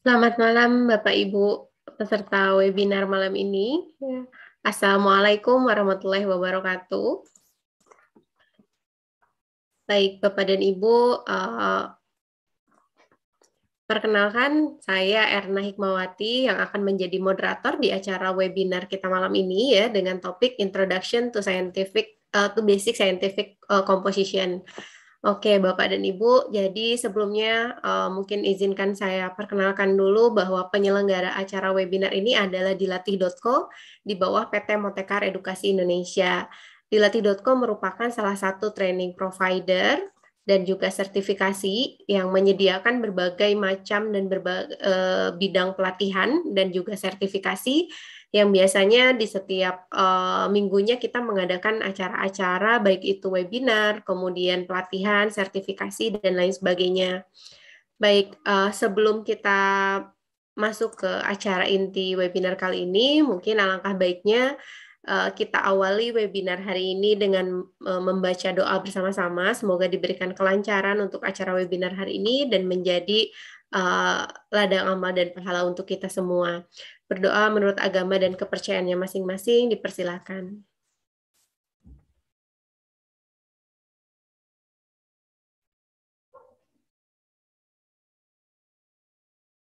Selamat malam Bapak Ibu peserta webinar malam ini. Ya. Assalamualaikum warahmatullahi wabarakatuh. Baik Bapak dan Ibu, uh, perkenalkan saya Erna Hikmawati yang akan menjadi moderator di acara webinar kita malam ini ya dengan topik Introduction to Scientific uh, to Basic Scientific uh, Composition. Oke, Bapak dan Ibu, jadi sebelumnya uh, mungkin izinkan saya perkenalkan dulu bahwa penyelenggara acara webinar ini adalah dilatih.co di bawah PT Motekar Edukasi Indonesia. Dilatih.co merupakan salah satu training provider dan juga sertifikasi yang menyediakan berbagai macam dan berbagai uh, eh, bidang pelatihan dan juga sertifikasi yang biasanya di setiap uh, minggunya kita mengadakan acara-acara baik itu webinar, kemudian pelatihan, sertifikasi dan lain sebagainya. Baik, uh, sebelum kita masuk ke acara inti webinar kali ini, mungkin alangkah baiknya eh, kita awali webinar hari ini dengan membaca doa bersama-sama. Semoga diberikan kelancaran untuk acara webinar hari ini dan menjadi uh, eh, ladang amal dan pahala untuk kita semua. Berdoa menurut agama dan kepercayaannya masing-masing dipersilakan.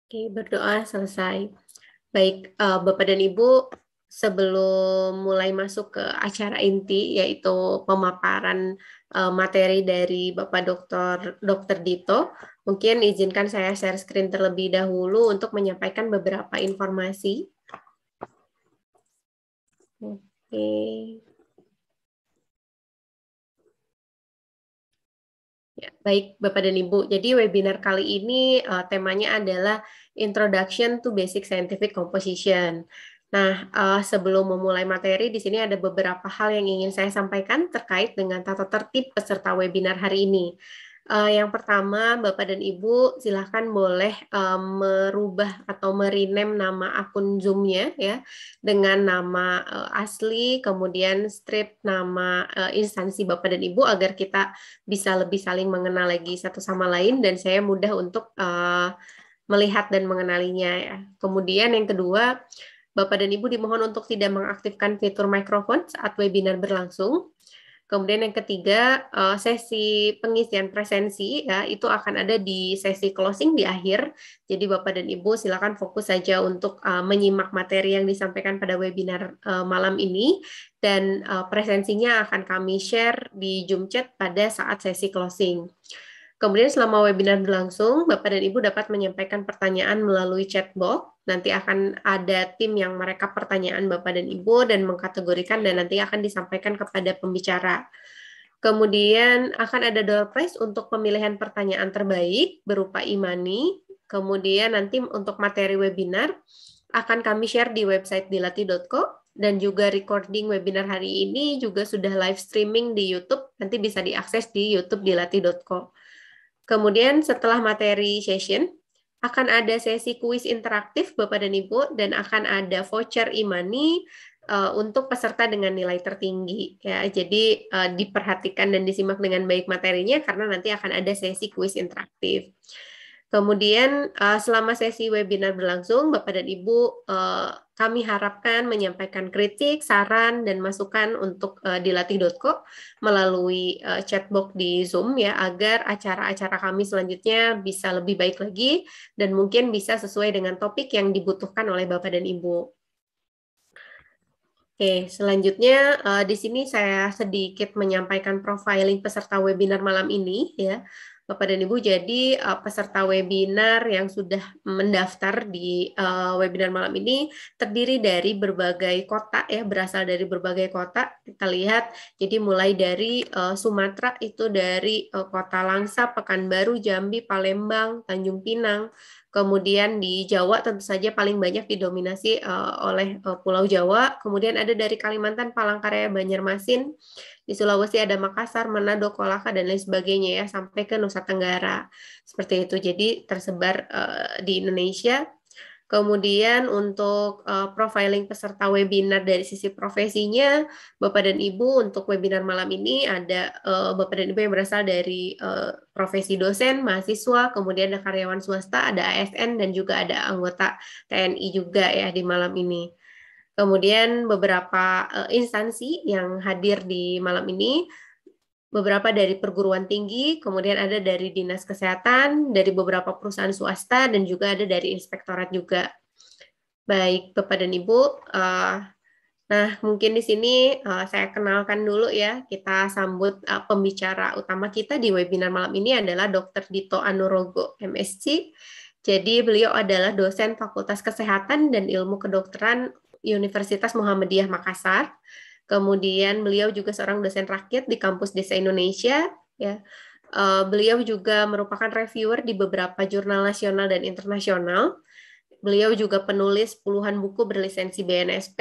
Oke, berdoa selesai. Baik, eh, Bapak dan Ibu, sebelum mulai masuk ke acara inti yaitu pemaparan eh, materi dari Bapak Dokter Dr. Dito, Mungkin izinkan saya share screen terlebih dahulu untuk menyampaikan beberapa informasi. Oke. Ya, baik Bapak dan Ibu. Jadi webinar kali ini uh, temanya adalah Introduction to Basic Scientific Composition. Nah, uh, sebelum memulai materi, di sini ada beberapa hal yang ingin saya sampaikan terkait dengan tata tertib peserta webinar hari ini. Uh, yang pertama, Bapak dan Ibu silahkan boleh uh, merubah atau merinem nama akun Zoom-nya ya dengan nama uh, asli, kemudian strip nama uh, instansi Bapak dan Ibu agar kita bisa lebih saling mengenal lagi satu sama lain dan saya mudah untuk uh, melihat dan mengenalinya ya. Kemudian yang kedua, Bapak dan Ibu dimohon untuk tidak mengaktifkan fitur microphone saat webinar berlangsung Kemudian yang ketiga, eh, sesi pengisian presensi ya itu akan ada di sesi closing di akhir. Jadi Bapak dan Ibu silakan fokus saja untuk eh, menyimak materi yang disampaikan pada webinar eh, malam ini dan presensinya akan kami share di Zoom chat pada saat sesi closing. Kemudian selama webinar berlangsung, Bapak dan Ibu dapat menyampaikan pertanyaan melalui chat box nanti akan ada tim yang mereka pertanyaan Bapak dan Ibu dan mengkategorikan dan nanti akan disampaikan kepada pembicara. Kemudian akan ada door prize untuk pemilihan pertanyaan terbaik berupa imani. Kemudian nanti untuk materi webinar akan kami share di website dilati.co dan juga recording webinar hari ini juga sudah live streaming di YouTube. Nanti bisa diakses di youtube dilati.co. Kemudian setelah materi session, akan ada sesi kuis interaktif Bapak dan Ibu dan akan ada voucher imani uh, eh, untuk peserta dengan nilai tertinggi ya. Jadi uh, diperhatikan dan disimak dengan baik materinya karena nanti akan ada sesi kuis interaktif. Kemudian uh, selama sesi webinar berlangsung Bapak dan Ibu uh, kami harapkan menyampaikan kritik, saran, dan masukan untuk uh, eh, dilatih.co melalui uh, chatbox di Zoom ya, agar acara-acara kami selanjutnya bisa lebih baik lagi dan mungkin bisa sesuai dengan topik yang dibutuhkan oleh Bapak dan Ibu. Oke, selanjutnya uh, di sini saya sedikit menyampaikan profiling peserta webinar malam ini ya. Bapak dan Ibu, jadi eh, peserta webinar yang sudah mendaftar di eh, webinar malam ini terdiri dari berbagai kota ya, berasal dari berbagai kota. Kita lihat, jadi mulai dari eh, Sumatera itu dari kota Langsa, Pekanbaru, Jambi, Palembang, Tanjung Pinang, Kemudian di Jawa tentu saja paling banyak didominasi uh, oleh uh, Pulau Jawa. Kemudian ada dari Kalimantan, Palangkaraya, Banjarmasin. Di Sulawesi ada Makassar, Manado, Kolaka dan lain sebagainya ya sampai ke Nusa Tenggara. Seperti itu. Jadi tersebar uh, di Indonesia Kemudian untuk uh, profiling peserta webinar dari sisi profesinya, Bapak dan Ibu untuk webinar malam ini ada uh, Bapak dan Ibu yang berasal dari uh, profesi dosen, mahasiswa, kemudian ada karyawan swasta, ada ASN dan juga ada anggota TNI juga ya di malam ini. Kemudian beberapa uh, instansi yang hadir di malam ini beberapa dari perguruan tinggi, kemudian ada dari dinas kesehatan, dari beberapa perusahaan swasta, dan juga ada dari inspektorat juga. Baik, Bapak dan Ibu, uh, nah mungkin di sini uh, saya kenalkan dulu ya, kita sambut uh, pembicara utama kita di webinar malam ini adalah Dr. Dito Anurogo, MSc. Jadi beliau adalah dosen Fakultas Kesehatan dan Ilmu Kedokteran Universitas Muhammadiyah Makassar Kemudian beliau juga seorang dosen rakyat di kampus Desa Indonesia ya. Eh, beliau juga merupakan reviewer di beberapa jurnal nasional dan internasional. Beliau juga penulis puluhan buku berlisensi BNSP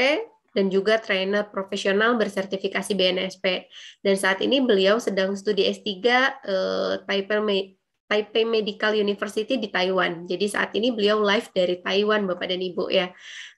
dan juga trainer profesional bersertifikasi BNSP. Dan saat ini beliau sedang studi S3 eh, Taipei Taipei Medical University di Taiwan. Jadi saat ini beliau live dari Taiwan Bapak dan Ibu ya.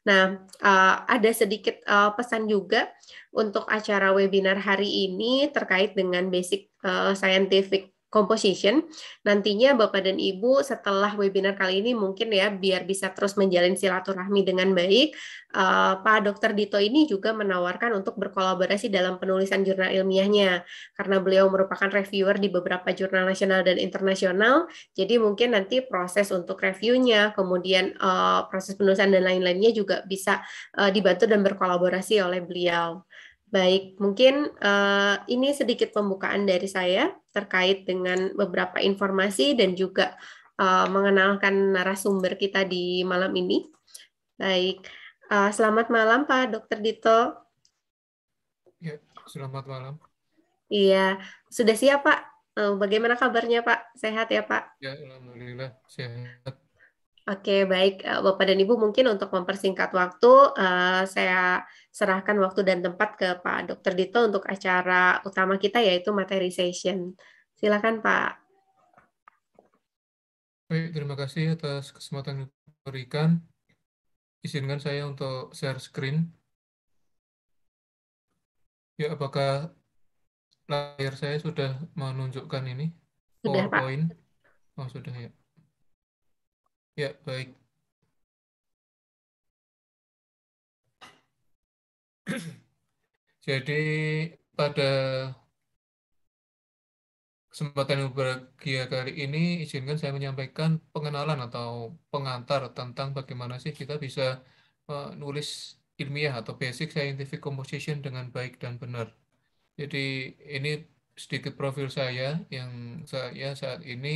Nah, uh, ada sedikit uh, pesan juga untuk acara webinar hari ini terkait dengan basic uh, scientific composition. Nantinya Bapak dan Ibu setelah webinar kali ini mungkin ya biar bisa terus menjalin silaturahmi dengan baik, uh, Pak Dr. Dito ini juga menawarkan untuk berkolaborasi dalam penulisan jurnal ilmiahnya karena beliau merupakan reviewer di beberapa jurnal nasional dan internasional. Jadi mungkin nanti proses untuk reviewnya, kemudian uh, proses penulisan dan lain-lainnya juga bisa uh, dibantu dan berkolaborasi oleh beliau. Baik, mungkin uh, ini sedikit pembukaan dari saya terkait dengan beberapa informasi dan juga uh, mengenalkan narasumber kita di malam ini. Baik, uh, selamat malam Pak Dr. Dito. Ya, selamat malam. Iya, sudah siap Pak. Uh, bagaimana kabarnya Pak? Sehat ya Pak? Ya, alhamdulillah sehat. Oke, baik eh, Bapak dan Ibu, mungkin untuk mempersingkat waktu, eh, saya serahkan waktu dan tempat ke Pak Dr. Dito untuk acara utama kita, yaitu materi session. Silakan Pak. Baik, terima kasih atas kesempatan yang diberikan. Izinkan saya untuk share screen. Ya, apakah layar saya sudah menunjukkan ini? Sudah, PowerPoint? Pak. Oh, sudah ya. Ya, baik. Jadi pada kesempatan berbahagia kali ini izinkan saya menyampaikan pengenalan atau pengantar tentang bagaimana sih kita bisa menulis ilmiah atau basic scientific composition dengan baik dan benar. Jadi ini sedikit profil saya yang saya saat ini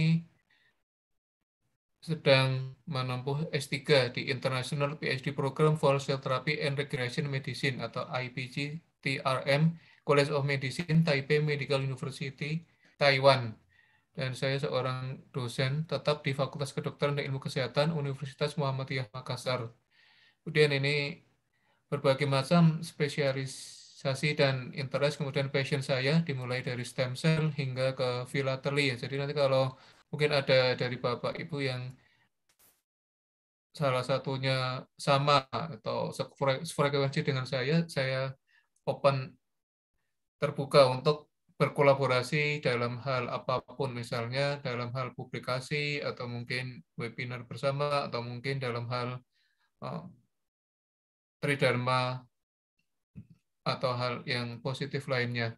sedang menempuh S3 di International PhD Program for Cell Therapy and Recreation Medicine atau IPG TRM College of Medicine Taipei Medical University Taiwan dan saya seorang dosen tetap di Fakultas Kedokteran dan Ilmu Kesehatan Universitas Muhammadiyah Makassar. Kemudian ini berbagai macam spesialisasi dan interest kemudian passion saya dimulai dari stem cell hingga ke filateli. Jadi nanti kalau mungkin ada dari Bapak Ibu yang salah satunya sama atau sefrekuensi dengan saya, saya open terbuka untuk berkolaborasi dalam hal apapun, misalnya dalam hal publikasi atau mungkin webinar bersama atau mungkin dalam hal uh, tridharma atau hal yang positif lainnya.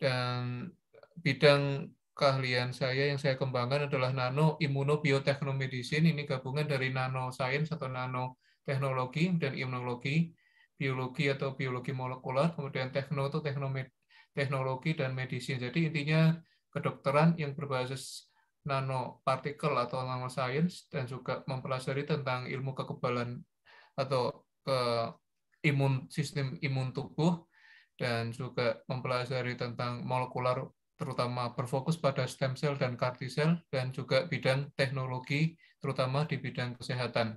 Dan bidang keahlian saya yang saya kembangkan adalah nano immunobiotechnomedicine Ini gabungan dari nano science atau nano teknologi dan imunologi, biologi atau biologi molekuler, kemudian techno atau teknomed, teknologi dan medisin. Jadi intinya kedokteran yang berbasis nano nanopartikel atau nanoscience dan juga mempelajari tentang ilmu kekebalan atau ke imun sistem imun tubuh dan juga mempelajari tentang molekular terutama berfokus pada stem cell dan CAR cell dan juga bidang teknologi, terutama di bidang kesehatan.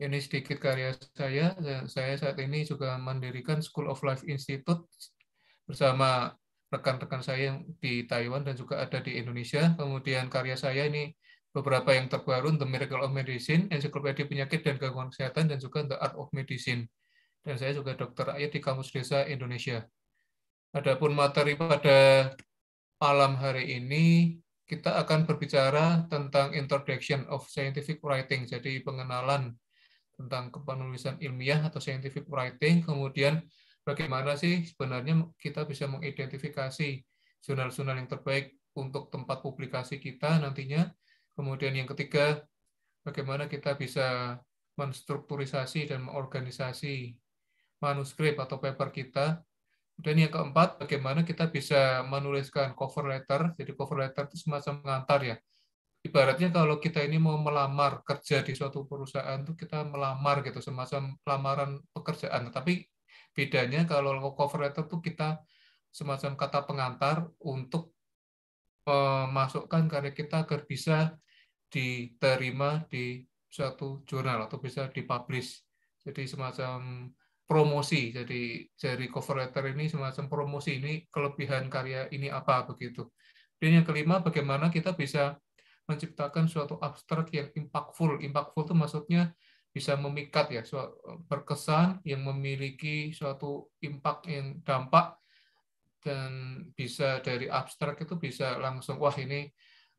Ini sedikit karya saya. Saya saat ini juga mendirikan School of Life Institute bersama rekan-rekan saya yang di Taiwan dan juga ada di Indonesia. Kemudian karya saya ini beberapa yang terbaru, The Miracle of Medicine, Encyclopedia Penyakit dan Gangguan Kesehatan, dan juga The Art of Medicine. Dan saya juga dokter ayat di Kamus Desa Indonesia. Adapun materi pada malam hari ini kita akan berbicara tentang introduction of scientific writing, jadi pengenalan tentang kepenulisan ilmiah atau scientific writing, kemudian bagaimana sih sebenarnya kita bisa mengidentifikasi jurnal-jurnal yang terbaik untuk tempat publikasi kita nantinya. Kemudian yang ketiga, bagaimana kita bisa menstrukturisasi dan mengorganisasi manuskrip atau paper kita dan yang keempat, bagaimana kita bisa menuliskan cover letter. Jadi cover letter itu semacam pengantar ya. Ibaratnya kalau kita ini mau melamar kerja di suatu perusahaan tuh kita melamar gitu semacam lamaran pekerjaan. Tapi bedanya kalau cover letter tuh kita semacam kata pengantar untuk memasukkan karya kita agar bisa diterima di suatu jurnal atau bisa dipublish. Jadi semacam promosi. Jadi dari cover letter ini semacam promosi ini kelebihan karya ini apa begitu. Dan yang kelima bagaimana kita bisa menciptakan suatu abstrak yang impactful. Impactful itu maksudnya bisa memikat ya, berkesan yang memiliki suatu impact yang dampak dan bisa dari abstrak itu bisa langsung wah ini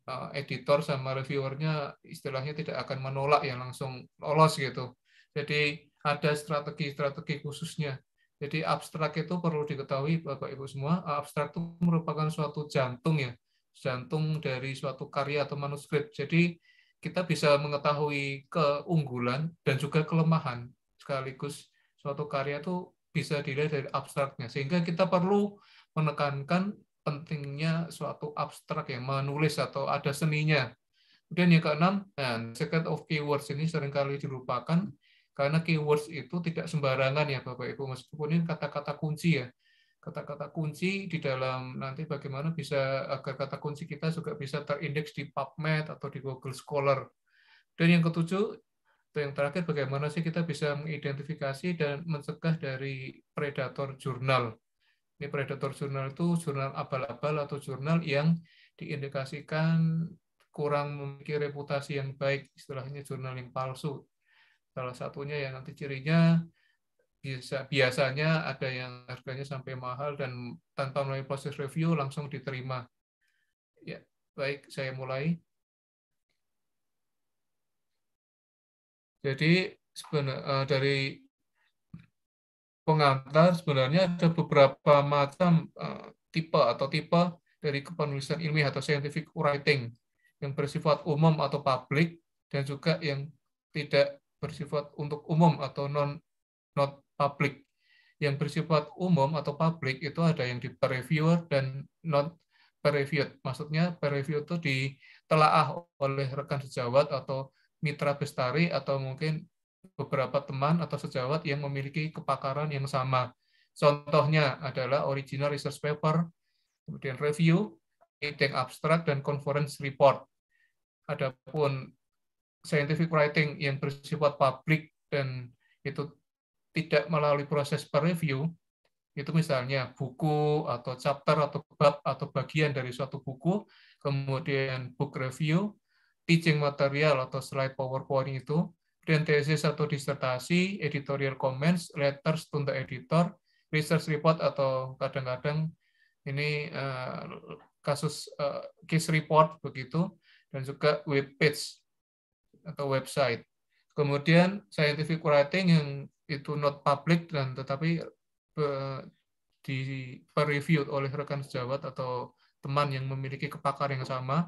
eh, editor sama reviewernya istilahnya tidak akan menolak yang langsung lolos gitu. Jadi ada strategi-strategi khususnya. Jadi abstrak itu perlu diketahui Bapak Ibu semua, abstrak itu merupakan suatu jantung ya, jantung dari suatu karya atau manuskrip. Jadi kita bisa mengetahui keunggulan dan juga kelemahan sekaligus suatu karya itu bisa dilihat dari abstraknya. Sehingga kita perlu menekankan pentingnya suatu abstrak yang menulis atau ada seninya. Kemudian yang keenam, nah, secret of keywords ini seringkali dilupakan karena keywords itu tidak sembarangan ya Bapak Ibu, meskipun ini kata-kata kunci ya. Kata-kata kunci di dalam nanti bagaimana bisa agar kata kunci kita juga bisa terindeks di PubMed atau di Google Scholar. Dan yang ketujuh, atau yang terakhir bagaimana sih kita bisa mengidentifikasi dan mencegah dari predator jurnal. Ini predator jurnal itu jurnal abal-abal atau jurnal yang diindikasikan kurang memiliki reputasi yang baik, istilahnya jurnal yang palsu. Salah satunya ya nanti cirinya bisa biasanya ada yang harganya sampai mahal dan tanpa melalui proses review langsung diterima. Ya, baik saya mulai. Jadi sebenarnya eh, dari pengantar sebenarnya ada beberapa macam eh, tipe atau tipe dari kepenulisan ilmiah atau scientific writing yang bersifat umum atau publik dan juga yang tidak bersifat untuk umum atau non not public. Yang bersifat umum atau public itu ada yang di peer reviewer dan non peer reviewed. Maksudnya peer review itu ditelaah oleh rekan sejawat atau mitra bestari atau mungkin beberapa teman atau sejawat yang memiliki kepakaran yang sama. Contohnya adalah original research paper, kemudian review, meeting abstract, dan conference report. Adapun scientific writing yang bersifat publik dan itu tidak melalui proses peer review, itu misalnya buku atau chapter atau bab atau bagian dari suatu buku, kemudian book review, teaching material atau slide PowerPoint itu, dan tesis atau disertasi, editorial comments, letters to the editor, research report atau kadang-kadang ini eh, kasus eh, case report begitu, dan juga web page atau website. Kemudian scientific writing yang itu not public dan tetapi di review oleh rekan sejawat atau teman yang memiliki kepakar yang sama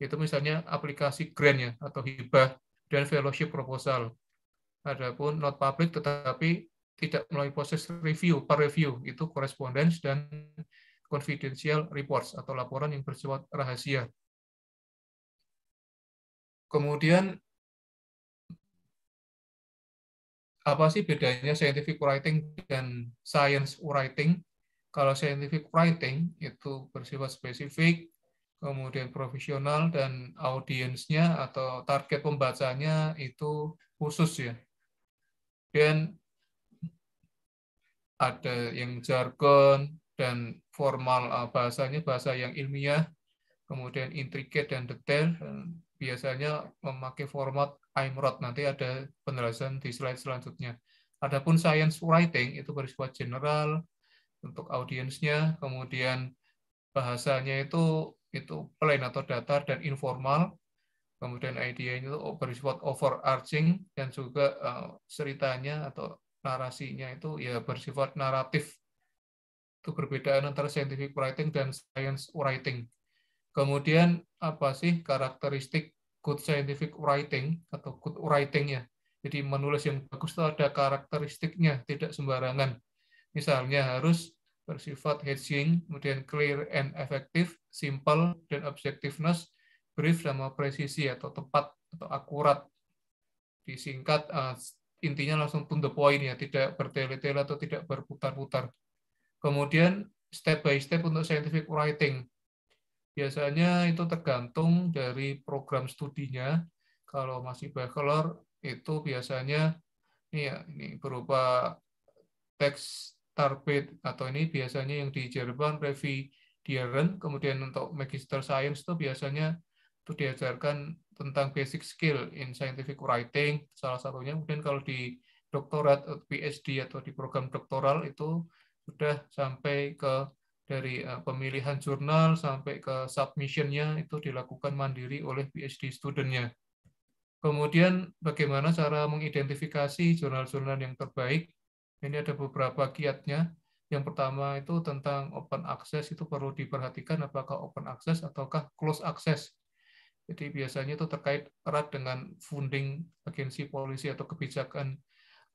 itu misalnya aplikasi grant ya atau hibah dan fellowship proposal. Adapun not public tetapi tidak melalui proses review, per review itu correspondence dan confidential reports atau laporan yang bersifat rahasia. Kemudian apa sih bedanya scientific writing dan science writing? Kalau scientific writing itu bersifat spesifik, kemudian profesional dan audiensnya atau target pembacanya itu khusus ya. Dan ada yang jargon dan formal eh, bahasanya bahasa yang ilmiah, kemudian intricate dan detail biasanya memakai format IMROD. Nanti ada penjelasan di slide selanjutnya. Adapun science writing itu bersifat general untuk audiensnya, kemudian bahasanya itu itu plain atau datar dan informal. Kemudian idenya itu bersifat overarching dan juga eh, ceritanya atau narasinya itu ya bersifat naratif. Itu perbedaan antara scientific writing dan science writing. Kemudian apa sih karakteristik good scientific writing atau good writing ya. Jadi menulis yang bagus itu ada karakteristiknya, tidak sembarangan. Misalnya harus bersifat hedging, kemudian clear and effective, simple, dan objectiveness, brief sama presisi atau tepat atau akurat. Disingkat, eh, intinya langsung to the point ya, tidak bertele-tele atau tidak berputar-putar. Kemudian step by step untuk scientific writing. Biasanya itu tergantung dari program studinya. Kalau masih bachelor itu biasanya ini ya ini berupa teks tarpit atau ini biasanya yang di Jerman Revi Dieren. Kemudian untuk magister science itu biasanya itu diajarkan tentang basic skill in scientific writing salah satunya kemudian kalau di doktorat PhD atau di program doktoral itu sudah sampai ke dari uh, pemilihan jurnal sampai ke submissionnya itu dilakukan mandiri oleh PhD studentnya. Kemudian bagaimana cara mengidentifikasi jurnal-jurnal yang terbaik? Ini ada beberapa kiatnya. Yang pertama itu tentang open access itu perlu diperhatikan apakah open access ataukah close access. Jadi biasanya itu terkait erat dengan funding agensi polisi atau kebijakan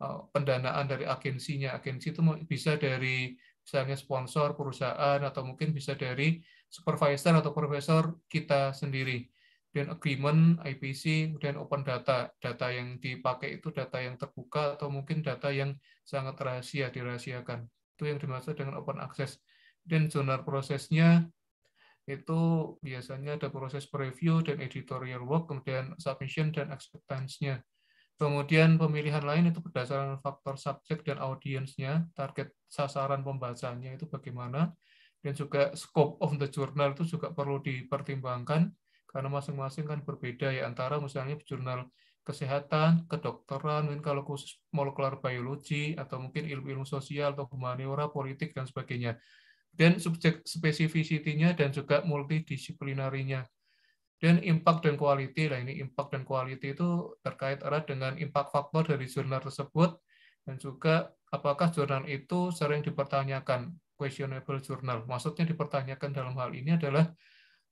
eh, pendanaan dari agensinya. Agensi itu bisa dari misalnya sponsor perusahaan atau mungkin bisa dari supervisor atau profesor kita sendiri dan agreement IPC kemudian open data data yang dipakai itu data yang terbuka atau mungkin data yang sangat rahasia dirahasiakan itu yang dimaksud dengan open access dan jurnal prosesnya itu biasanya ada proses preview dan editorial work kemudian submission dan acceptance-nya Kemudian pemilihan lain itu berdasarkan faktor subjek dan audiensnya, target sasaran pembacanya itu bagaimana, dan juga scope of the journal itu juga perlu dipertimbangkan karena masing-masing kan berbeda ya antara misalnya jurnal kesehatan, kedokteran, mungkin kalau khusus molekular biologi atau mungkin ilmu-ilmu sosial atau humaniora, politik dan sebagainya. Dan subjek spesifisitinya dan juga multidisiplinarinya dan impact dan quality, lah ini impact dan quality itu terkait erat dengan impact faktor dari jurnal tersebut, dan juga apakah jurnal itu sering dipertanyakan, questionable jurnal. Maksudnya dipertanyakan dalam hal ini adalah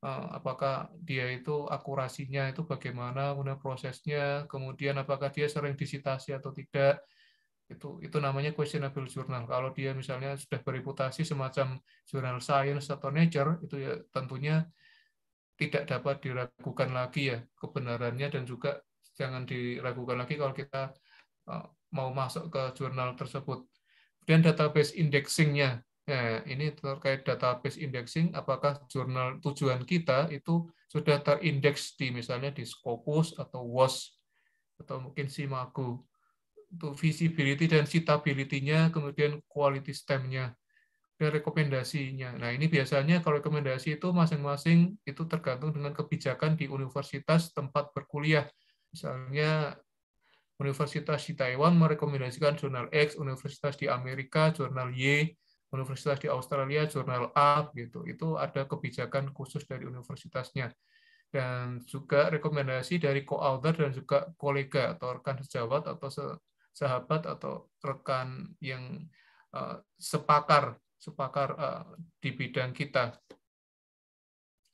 eh, apakah dia itu akurasinya itu bagaimana, kemudian prosesnya, kemudian apakah dia sering disitasi atau tidak, itu itu namanya questionable journal. Kalau dia misalnya sudah bereputasi semacam jurnal science atau nature, itu ya tentunya tidak dapat diragukan lagi ya kebenarannya dan juga jangan diragukan lagi kalau kita eh, mau masuk ke jurnal tersebut. Kemudian database indexingnya, ya, ini terkait database indexing, apakah jurnal tujuan kita itu sudah terindeks di misalnya di Scopus atau WOS atau mungkin Simago. Untuk visibility dan citability-nya, kemudian quality stamp nya dari rekomendasinya. Nah, ini biasanya kalau rekomendasi itu masing-masing itu tergantung dengan kebijakan di universitas tempat berkuliah. Misalnya Universitas di Taiwan merekomendasikan jurnal X, universitas di Amerika jurnal Y, universitas di Australia jurnal A gitu. Itu ada kebijakan khusus dari universitasnya. Dan juga rekomendasi dari co-author dan juga kolega atau rekan sejawat atau sahabat atau rekan yang eh, sepakar sepakar uh, di bidang kita.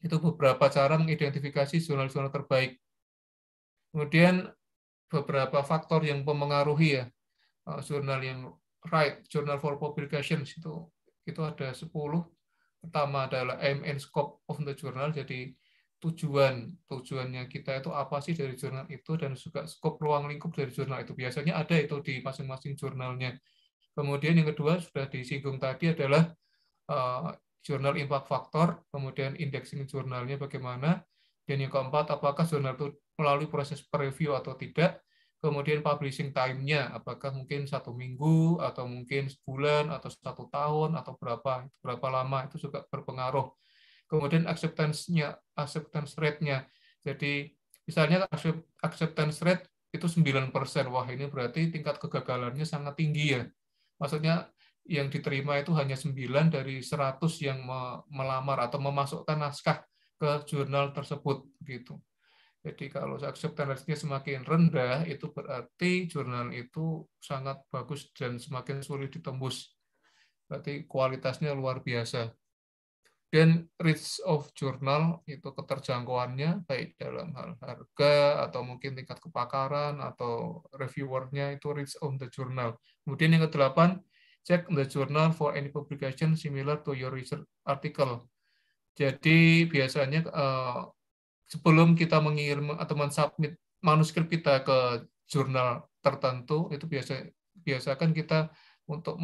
Itu beberapa cara mengidentifikasi jurnal-jurnal terbaik. Kemudian beberapa faktor yang mempengaruhi ya uh, jurnal yang right, Journal for publication itu itu ada 10. Pertama adalah aim and scope of the journal, jadi tujuan tujuannya kita itu apa sih dari jurnal itu dan juga scope ruang lingkup dari jurnal itu biasanya ada itu di masing-masing jurnalnya Kemudian yang kedua sudah disinggung tadi adalah eh, jurnal impact factor, kemudian indexing jurnalnya bagaimana, dan yang keempat apakah jurnal itu melalui proses preview atau tidak, kemudian publishing time-nya apakah mungkin satu minggu atau mungkin sebulan atau satu tahun atau berapa berapa lama itu juga berpengaruh. Kemudian acceptance-nya, acceptance rate-nya. Jadi misalnya acceptance rate itu 9%. Wah, ini berarti tingkat kegagalannya sangat tinggi ya maksudnya yang diterima itu hanya 9 dari 100 yang melamar atau memasukkan naskah ke jurnal tersebut gitu. Jadi kalau acceptance-nya semakin rendah itu berarti jurnal itu sangat bagus dan semakin sulit ditembus. Berarti kualitasnya luar biasa. Dan reach of journal itu keterjangkauannya baik dalam hal harga atau mungkin tingkat kepakaran atau reviewernya itu reach of the journal. Kemudian yang kedelapan, check the journal for any publication similar to your research article. Jadi biasanya eh, sebelum kita mengirim atau mensubmit manuskrip kita ke jurnal tertentu itu biasa biasakan kita untuk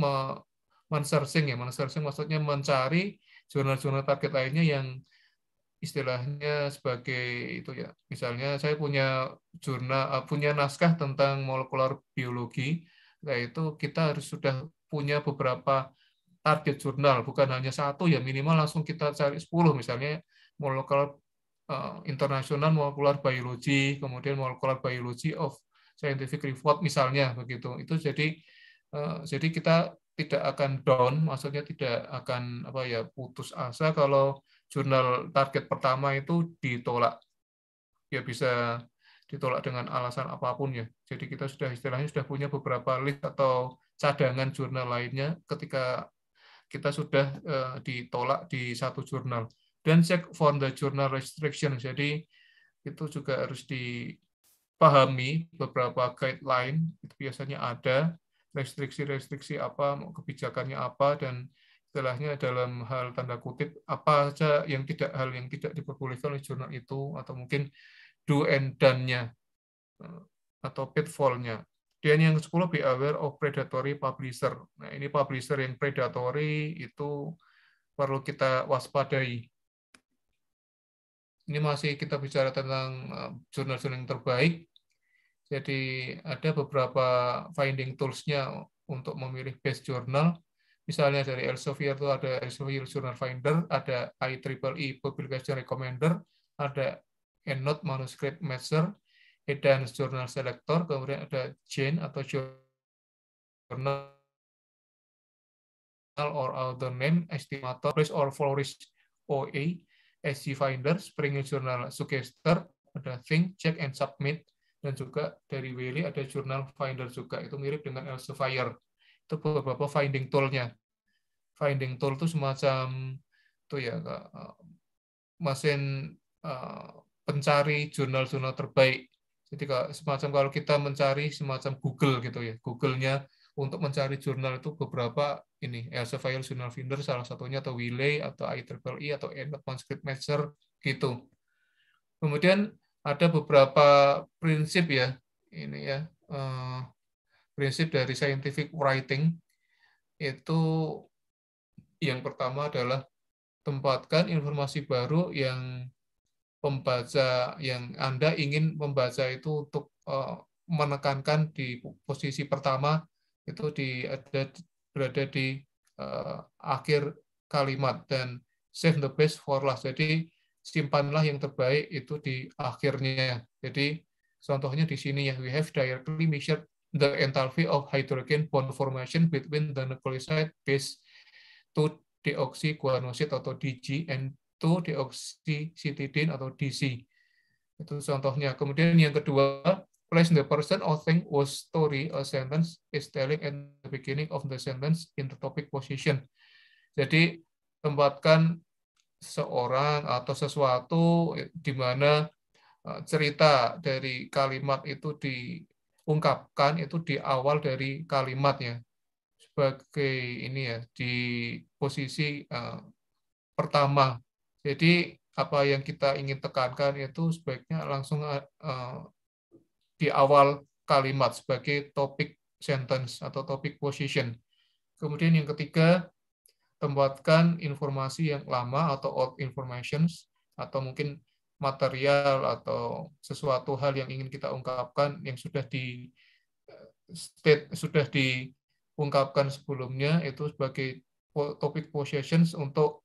men-searching ya, men-searching maksudnya mencari jurnal-jurnal target lainnya yang istilahnya sebagai itu ya misalnya saya punya jurnal eh, punya naskah tentang molekular biologi yaitu kita harus sudah punya beberapa target jurnal bukan hanya satu ya minimal langsung kita cari 10 misalnya molekular eh, internasional molekular biologi kemudian molekular biology of scientific report misalnya begitu itu jadi eh, jadi kita tidak akan down, maksudnya tidak akan apa ya putus asa kalau jurnal target pertama itu ditolak. Ya bisa ditolak dengan alasan apapun ya. Jadi kita sudah istilahnya sudah punya beberapa list atau cadangan jurnal lainnya ketika kita sudah uh, ditolak di satu jurnal. Dan check for the journal restriction. Jadi itu juga harus dipahami beberapa guideline itu biasanya ada restriksi-restriksi apa, kebijakannya apa, dan setelahnya dalam hal tanda kutip apa saja yang tidak hal yang tidak diperbolehkan oleh jurnal itu atau mungkin do and done-nya eh, atau pitfall-nya. Dan yang ke-10 be aware of predatory publisher. Nah, ini publisher yang predatory itu perlu kita waspadai. Ini masih kita bicara tentang eh, jurnal-jurnal yang terbaik jadi ada beberapa finding tools-nya untuk memilih best journal. Misalnya dari Elsevier itu ada Elsevier Journal Finder, ada IEEE Publication Recommender, ada EndNote Manuscript Matcher, Edance Journal Selector, kemudian ada Jane atau Journal or other name, estimator, place or Flourish OA, SC Finder, Spring Journal Suggester, ada Think, Check, and Submit, dan juga dari Wiley ada jurnal Finder juga itu mirip dengan Elsevier itu beberapa finding toolnya finding tool itu semacam itu ya eh, mesin eh, pencari jurnal-jurnal terbaik jadi kalau semacam kalau kita mencari semacam Google gitu ya Google-nya untuk mencari jurnal itu beberapa ini Elsevier Journal Finder salah satunya atau Wiley atau IEEE e, atau Endnote Manuscript Measure gitu kemudian ada beberapa prinsip ya ini ya eh, prinsip dari scientific writing itu yang pertama adalah tempatkan informasi baru yang pembaca yang Anda ingin membaca itu untuk eh, menekankan di posisi pertama itu di ada berada di eh, akhir kalimat dan save the best for last. Jadi simpanlah yang terbaik itu di akhirnya. Ya. Jadi contohnya di sini ya, we have directly measured the enthalpy of hydrogen bond formation between the nucleoside base to deoxyguanosid atau DG and to deoxycitidine atau DC. Itu contohnya. Kemudian yang kedua, place the person or thing was story a sentence is telling at the beginning of the sentence in the topic position. Jadi tempatkan seorang atau sesuatu di mana eh, cerita dari kalimat itu diungkapkan itu di awal dari kalimatnya sebagai ini ya di posisi eh, pertama. Jadi apa yang kita ingin tekankan itu sebaiknya langsung eh, di awal kalimat sebagai topik sentence atau topik position. Kemudian yang ketiga tempatkan informasi yang lama atau old informations atau mungkin material atau sesuatu hal yang ingin kita ungkapkan yang sudah di eh, state sudah diungkapkan sebelumnya itu sebagai topic positions untuk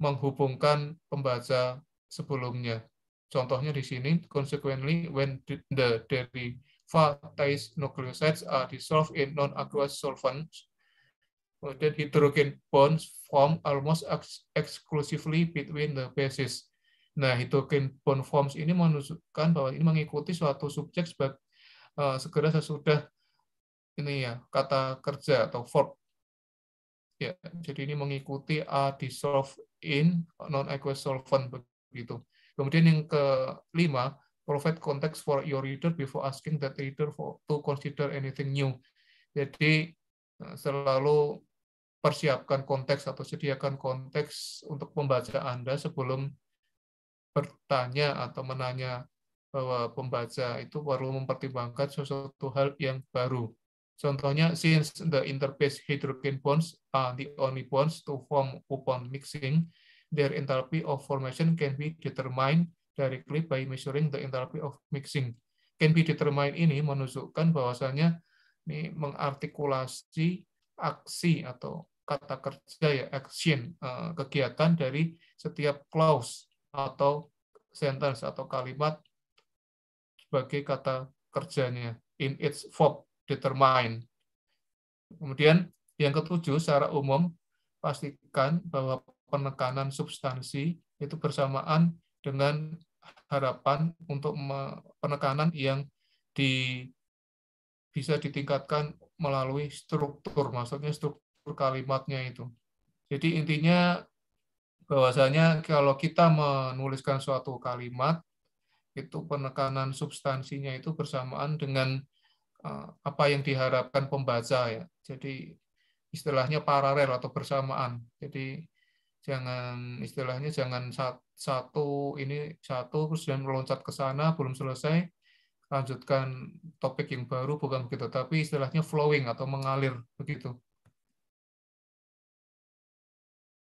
menghubungkan pembaca sebelumnya. Contohnya di sini, consequently, when the derivatized nucleosides are dissolved in non-aqueous solvents, that hydrogen bonds form almost ex exclusively between the bases. Nah, hydrogen bond forms ini menunjukkan bahwa ini mengikuti suatu subjek sebagai uh, eh, segera sesudah ini ya kata kerja atau verb. Ya, jadi ini mengikuti a dissolve in non-aqueous solvent begitu. Kemudian yang kelima, provide context for your reader before asking that reader for, to consider anything new. Jadi eh, selalu persiapkan konteks atau sediakan konteks untuk pembaca Anda sebelum bertanya atau menanya bahwa pembaca itu perlu mempertimbangkan sesuatu hal yang baru. Contohnya, since the interface hydrogen bonds are the only bonds to form upon mixing, their enthalpy of formation can be determined directly by measuring the enthalpy of mixing. Can be determined ini menunjukkan bahwasannya ini mengartikulasi aksi atau kata kerja ya action eh, kegiatan dari setiap clause atau sentence atau kalimat sebagai kata kerjanya in its verb determine. Kemudian yang ketujuh secara umum pastikan bahwa penekanan substansi itu bersamaan dengan harapan untuk penekanan yang di, bisa ditingkatkan melalui struktur, maksudnya struktur kalimatnya itu. Jadi intinya bahwasanya kalau kita menuliskan suatu kalimat itu penekanan substansinya itu bersamaan dengan eh, apa yang diharapkan pembaca ya. Jadi istilahnya paralel atau bersamaan. Jadi jangan istilahnya jangan satu ini satu terus dan meloncat ke sana belum selesai lanjutkan topik yang baru bukan begitu tapi istilahnya flowing atau mengalir begitu.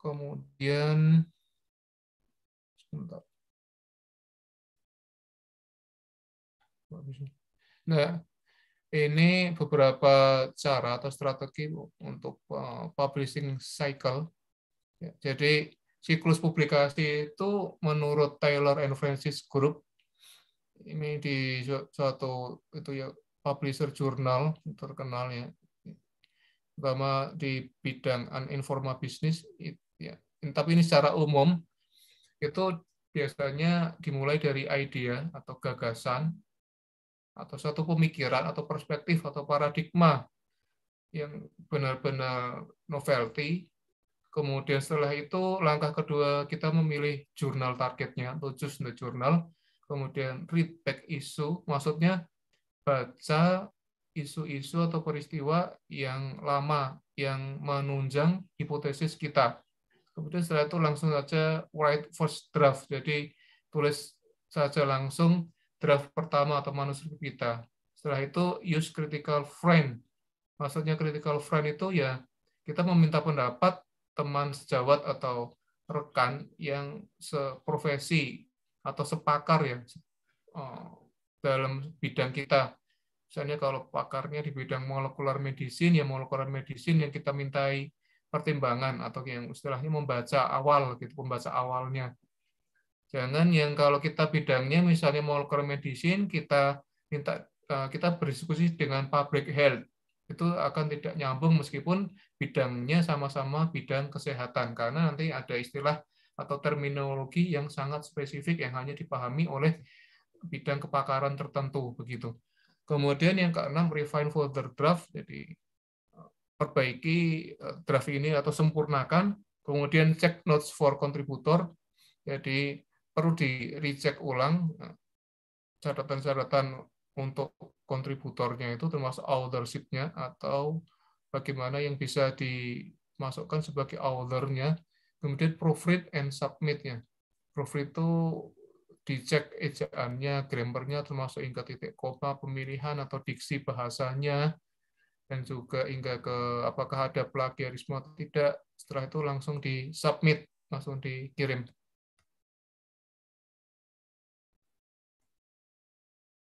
Kemudian sebentar. Nah, ini beberapa cara atau strategi untuk eh, publishing cycle. Ya, jadi siklus publikasi itu menurut Taylor and Francis Group ini di suatu itu ya publisher jurnal terkenal ya, terutama di bidang uninformed bisnis tapi ini secara umum itu biasanya dimulai dari ide atau gagasan atau suatu pemikiran atau perspektif atau paradigma yang benar-benar novelty. Kemudian setelah itu langkah kedua kita memilih jurnal targetnya tujuh jurnal. the jurnal. Kemudian read back isu, maksudnya baca isu-isu atau peristiwa yang lama yang menunjang hipotesis kita. Kemudian setelah itu langsung saja write first draft. Jadi tulis saja langsung draft pertama atau manuskrip kita. Setelah itu use critical friend. Maksudnya critical friend itu ya kita meminta pendapat teman sejawat atau rekan yang seprofesi atau sepakar ya eh, dalam bidang kita. Misalnya kalau pakarnya di bidang molekular medicine, ya molekular medicine yang kita mintai pertimbangan atau yang istilahnya membaca awal gitu pembaca awalnya jangan yang kalau kita bidangnya misalnya molecular medicine kita minta eh, kita berdiskusi dengan public health itu akan tidak nyambung meskipun bidangnya sama-sama bidang kesehatan karena nanti ada istilah atau terminologi yang sangat spesifik yang hanya dipahami oleh bidang kepakaran tertentu begitu. Kemudian yang keenam refine folder draft jadi perbaiki e, draft ini atau sempurnakan, kemudian cek notes for contributor, jadi perlu di recheck ulang e, catatan-catatan untuk kontributornya itu termasuk authorship-nya atau bagaimana yang bisa dimasukkan sebagai author kemudian proofread and submitnya, nya Proofread itu dicek ejaannya, grammarnya, termasuk ingat titik koma, pemilihan atau diksi bahasanya, dan juga hingga ke apakah ada plagiarisme atau tidak. Setelah itu langsung di submit, langsung dikirim.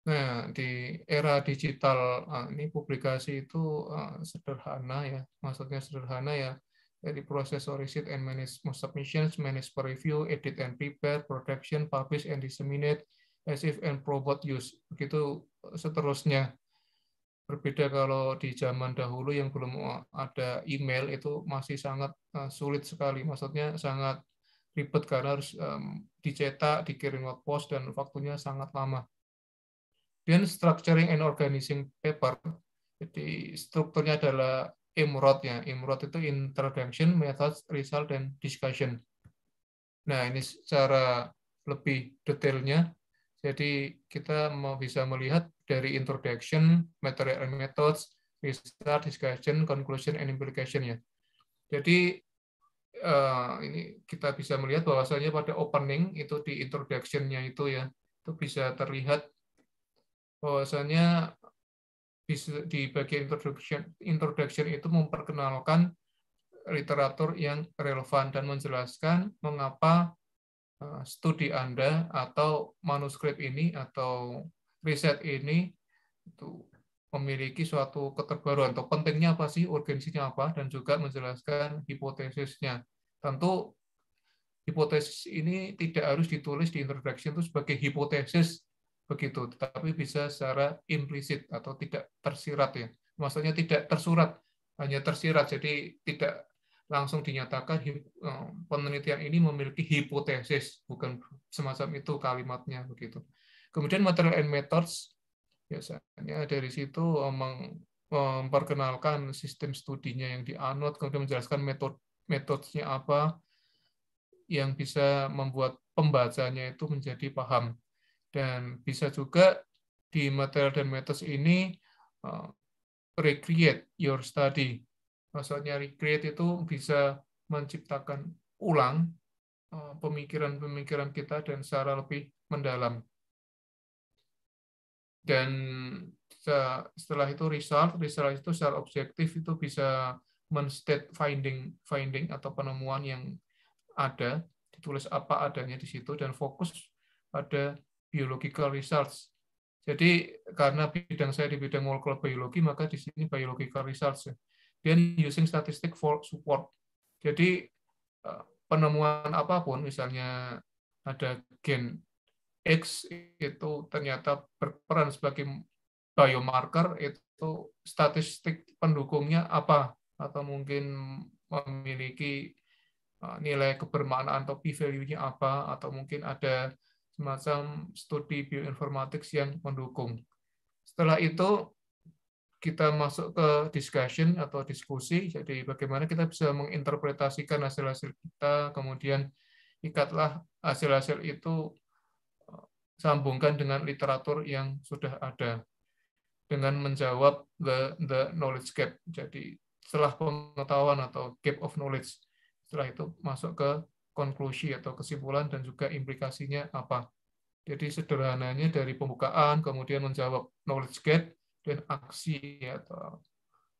Nah, di era digital ah, ini publikasi itu ah, sederhana ya, maksudnya sederhana ya. Jadi proses research and manage submissions, manage per review, edit and prepare, production, publish and disseminate, as if and promote use. Begitu seterusnya Berbeda kalau di zaman dahulu yang belum ada email itu masih sangat eh, sulit sekali. Maksudnya sangat ribet karena harus dicetak, dikirim ke pos dan waktunya sangat lama. Dan structuring and organizing paper. Jadi strukturnya adalah imrod ya. imrod itu introduction, methods, result, dan discussion. Nah, ini secara lebih detailnya. Jadi kita mau bisa melihat dari introduction, material and methods, research, discussion, conclusion, and implication ya. Jadi uh, ini kita bisa melihat bahwasanya pada opening itu di introductionnya itu ya, itu bisa terlihat bahwasanya bisa di bagian introduction introduction itu memperkenalkan literatur yang relevan dan menjelaskan mengapa eh, studi Anda atau manuskrip ini atau riset ini itu memiliki suatu keterbaruan atau pentingnya apa sih, urgensinya apa, dan juga menjelaskan hipotesisnya. Tentu hipotesis ini tidak harus ditulis di introduction itu sebagai hipotesis begitu, tetapi bisa secara implisit atau tidak tersirat ya. Maksudnya tidak tersurat, hanya tersirat, jadi tidak langsung dinyatakan eh, penelitian ini memiliki hipotesis, bukan semacam itu kalimatnya begitu. Kemudian material and methods biasanya dari situ eh, meng, memperkenalkan sistem studinya yang dianut, kemudian menjelaskan metode metodenya apa yang bisa membuat pembacanya itu menjadi paham dan bisa juga di material dan methods ini eh, recreate your study. Maksudnya recreate itu bisa menciptakan ulang eh, pemikiran-pemikiran kita dan secara lebih mendalam dan setelah itu result result itu secara objektif itu bisa menstate finding finding atau penemuan yang ada ditulis apa adanya di situ dan fokus pada biological research. Jadi karena bidang saya di bidang molecular biologi maka di sini biological research. Ya. dan using statistic for support. Jadi eh, penemuan apapun misalnya ada gen X itu ternyata berperan sebagai biomarker itu statistik pendukungnya apa atau mungkin memiliki eh, nilai kebermaknaan atau p-value-nya apa atau mungkin ada semacam studi bioinformatik yang mendukung. Setelah itu kita masuk ke discussion atau diskusi, jadi bagaimana kita bisa menginterpretasikan hasil-hasil kita, kemudian ikatlah hasil-hasil itu sambungkan dengan literatur yang sudah ada dengan menjawab the, the knowledge gap. Jadi setelah pengetahuan atau gap of knowledge, setelah itu masuk ke konklusi atau kesimpulan dan juga implikasinya apa. Jadi sederhananya dari pembukaan, kemudian menjawab knowledge gap, dan aksi atau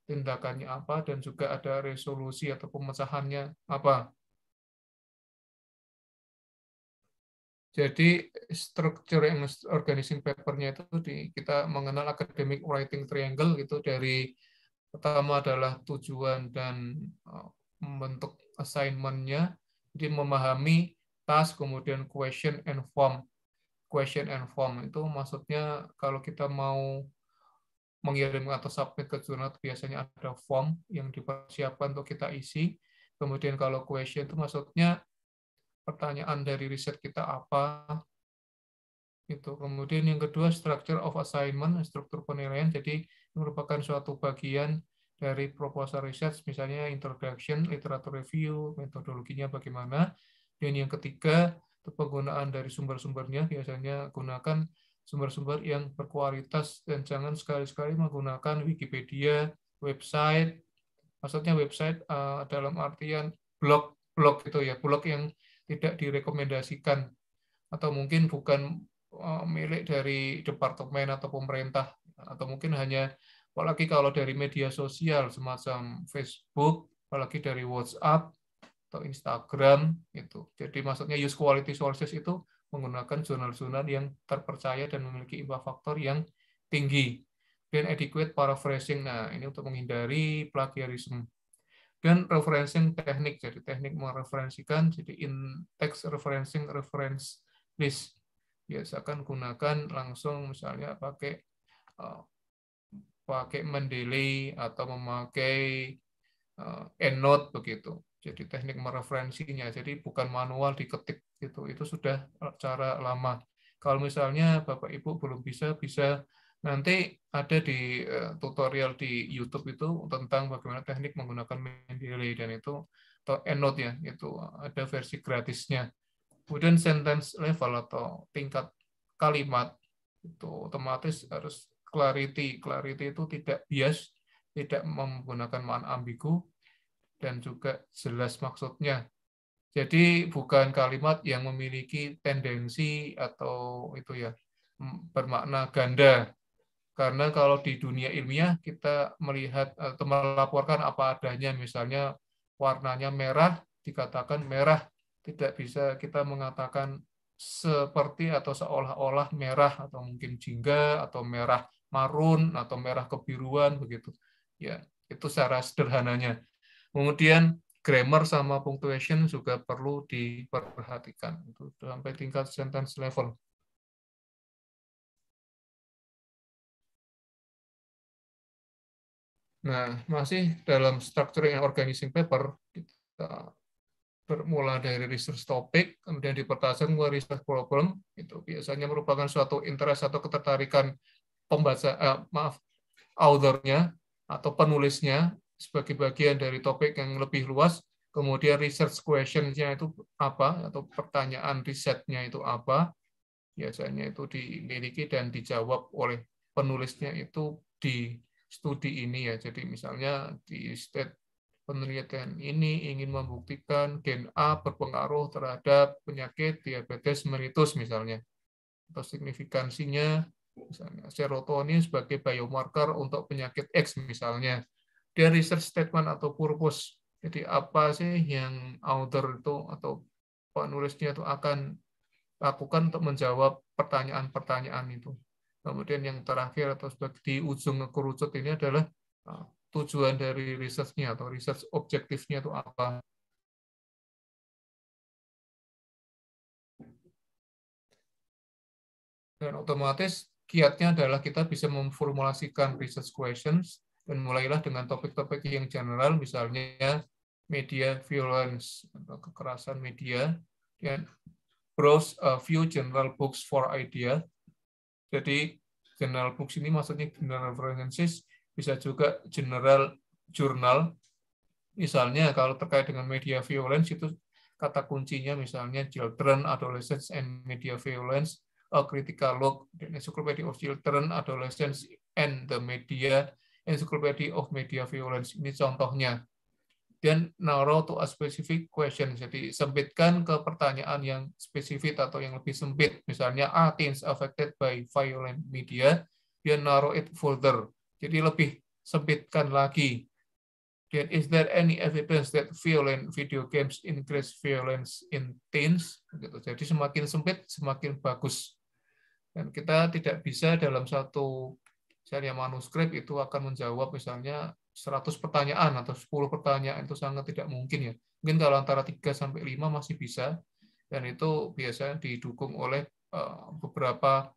tindakannya apa, dan juga ada resolusi atau pemecahannya apa. Jadi struktur organizing papernya itu di, kita mengenal academic writing triangle gitu dari pertama adalah tujuan dan eh, bentuk assignment-nya, jadi memahami task kemudian question and form. Question and form itu maksudnya kalau kita mau mengirim atau submit ke jurnal biasanya ada form yang dipersiapkan untuk kita isi. Kemudian kalau question itu maksudnya pertanyaan dari riset kita apa itu kemudian yang kedua structure of assignment struktur penilaian jadi merupakan suatu bagian dari proposal research misalnya introduction literature review metodologinya bagaimana dan yang ketiga itu penggunaan dari sumber-sumbernya biasanya gunakan sumber-sumber yang berkualitas dan jangan sekali-sekali menggunakan Wikipedia website maksudnya website eh, dalam artian blog blog itu ya blog yang tidak direkomendasikan atau mungkin bukan eh, milik dari departemen atau pemerintah atau mungkin hanya apalagi kalau dari media sosial semacam Facebook apalagi dari WhatsApp atau Instagram itu jadi maksudnya use quality sources itu menggunakan jurnal-jurnal yang terpercaya dan memiliki impact faktor yang tinggi dan adequate paraphrasing nah ini untuk menghindari plagiarisme dan referencing teknik jadi teknik mereferensikan jadi in text referencing reference list biasakan gunakan langsung misalnya pakai eh, pakai mendeley atau memakai eh, endnote begitu jadi teknik mereferensinya jadi bukan manual diketik gitu itu sudah cara lama kalau misalnya bapak ibu belum bisa bisa Nanti ada di eh, tutorial di YouTube itu tentang bagaimana teknik menggunakan Mendeley dan itu atau EndNote ya, itu ada versi gratisnya. Kemudian sentence level atau tingkat kalimat itu otomatis harus clarity. Clarity itu tidak bias, tidak menggunakan makna ambigu, dan juga jelas maksudnya. Jadi bukan kalimat yang memiliki tendensi atau itu ya bermakna ganda karena kalau di dunia ilmiah kita melihat eh, atau melaporkan apa adanya, misalnya warnanya merah, dikatakan merah, tidak bisa kita mengatakan seperti atau seolah-olah merah atau mungkin jingga atau merah marun atau merah kebiruan begitu. Ya, itu secara sederhananya. Kemudian grammar sama punctuation juga perlu diperhatikan itu sampai tingkat sentence level. Nah, masih dalam structuring and organizing paper, kita bermula dari research topic, kemudian dipertajam ke research problem, itu biasanya merupakan suatu interest atau ketertarikan pembaca, eh, maaf, authornya atau penulisnya sebagai bagian dari topik yang lebih luas, kemudian research questionnya nya itu apa, atau pertanyaan risetnya itu apa, biasanya itu dimiliki dan dijawab oleh penulisnya itu di studi ini ya. Jadi misalnya di state penelitian ini ingin membuktikan gen A berpengaruh terhadap penyakit diabetes mellitus misalnya. Atau signifikansinya misalnya serotonin sebagai biomarker untuk penyakit X misalnya. Dia research statement atau purpose. Jadi apa sih yang author itu atau penulisnya itu akan lakukan untuk menjawab pertanyaan-pertanyaan itu. Kemudian yang terakhir atau di ujung kerucut ini adalah uh, tujuan dari risetnya atau riset objektifnya itu apa. Dan otomatis kiatnya adalah kita bisa memformulasikan research questions dan mulailah dengan topik-topik yang general misalnya media violence atau kekerasan media dan browse a uh, few general books for idea jadi general books ini maksudnya general references, bisa juga general jurnal. Misalnya kalau terkait dengan media violence itu kata kuncinya misalnya children, adolescents, and media violence, a critical look, the encyclopedia of children, adolescents, and the media, encyclopedia of media violence. Ini contohnya. Dan narrow to a specific question. Jadi sempitkan ke pertanyaan yang spesifik atau yang lebih sempit. Misalnya ah, teens affected by violent media. Dia narrow it further. Jadi lebih sempitkan lagi. Dan is there any evidence that violent video games increase violence in teens? Gitu. Jadi semakin sempit semakin bagus. Dan kita tidak bisa dalam satu misalnya manuskrip itu akan menjawab misalnya 100 pertanyaan atau 10 pertanyaan itu sangat tidak mungkin ya. Mungkin kalau antara 3 sampai 5 masih bisa dan itu biasanya didukung oleh eh, beberapa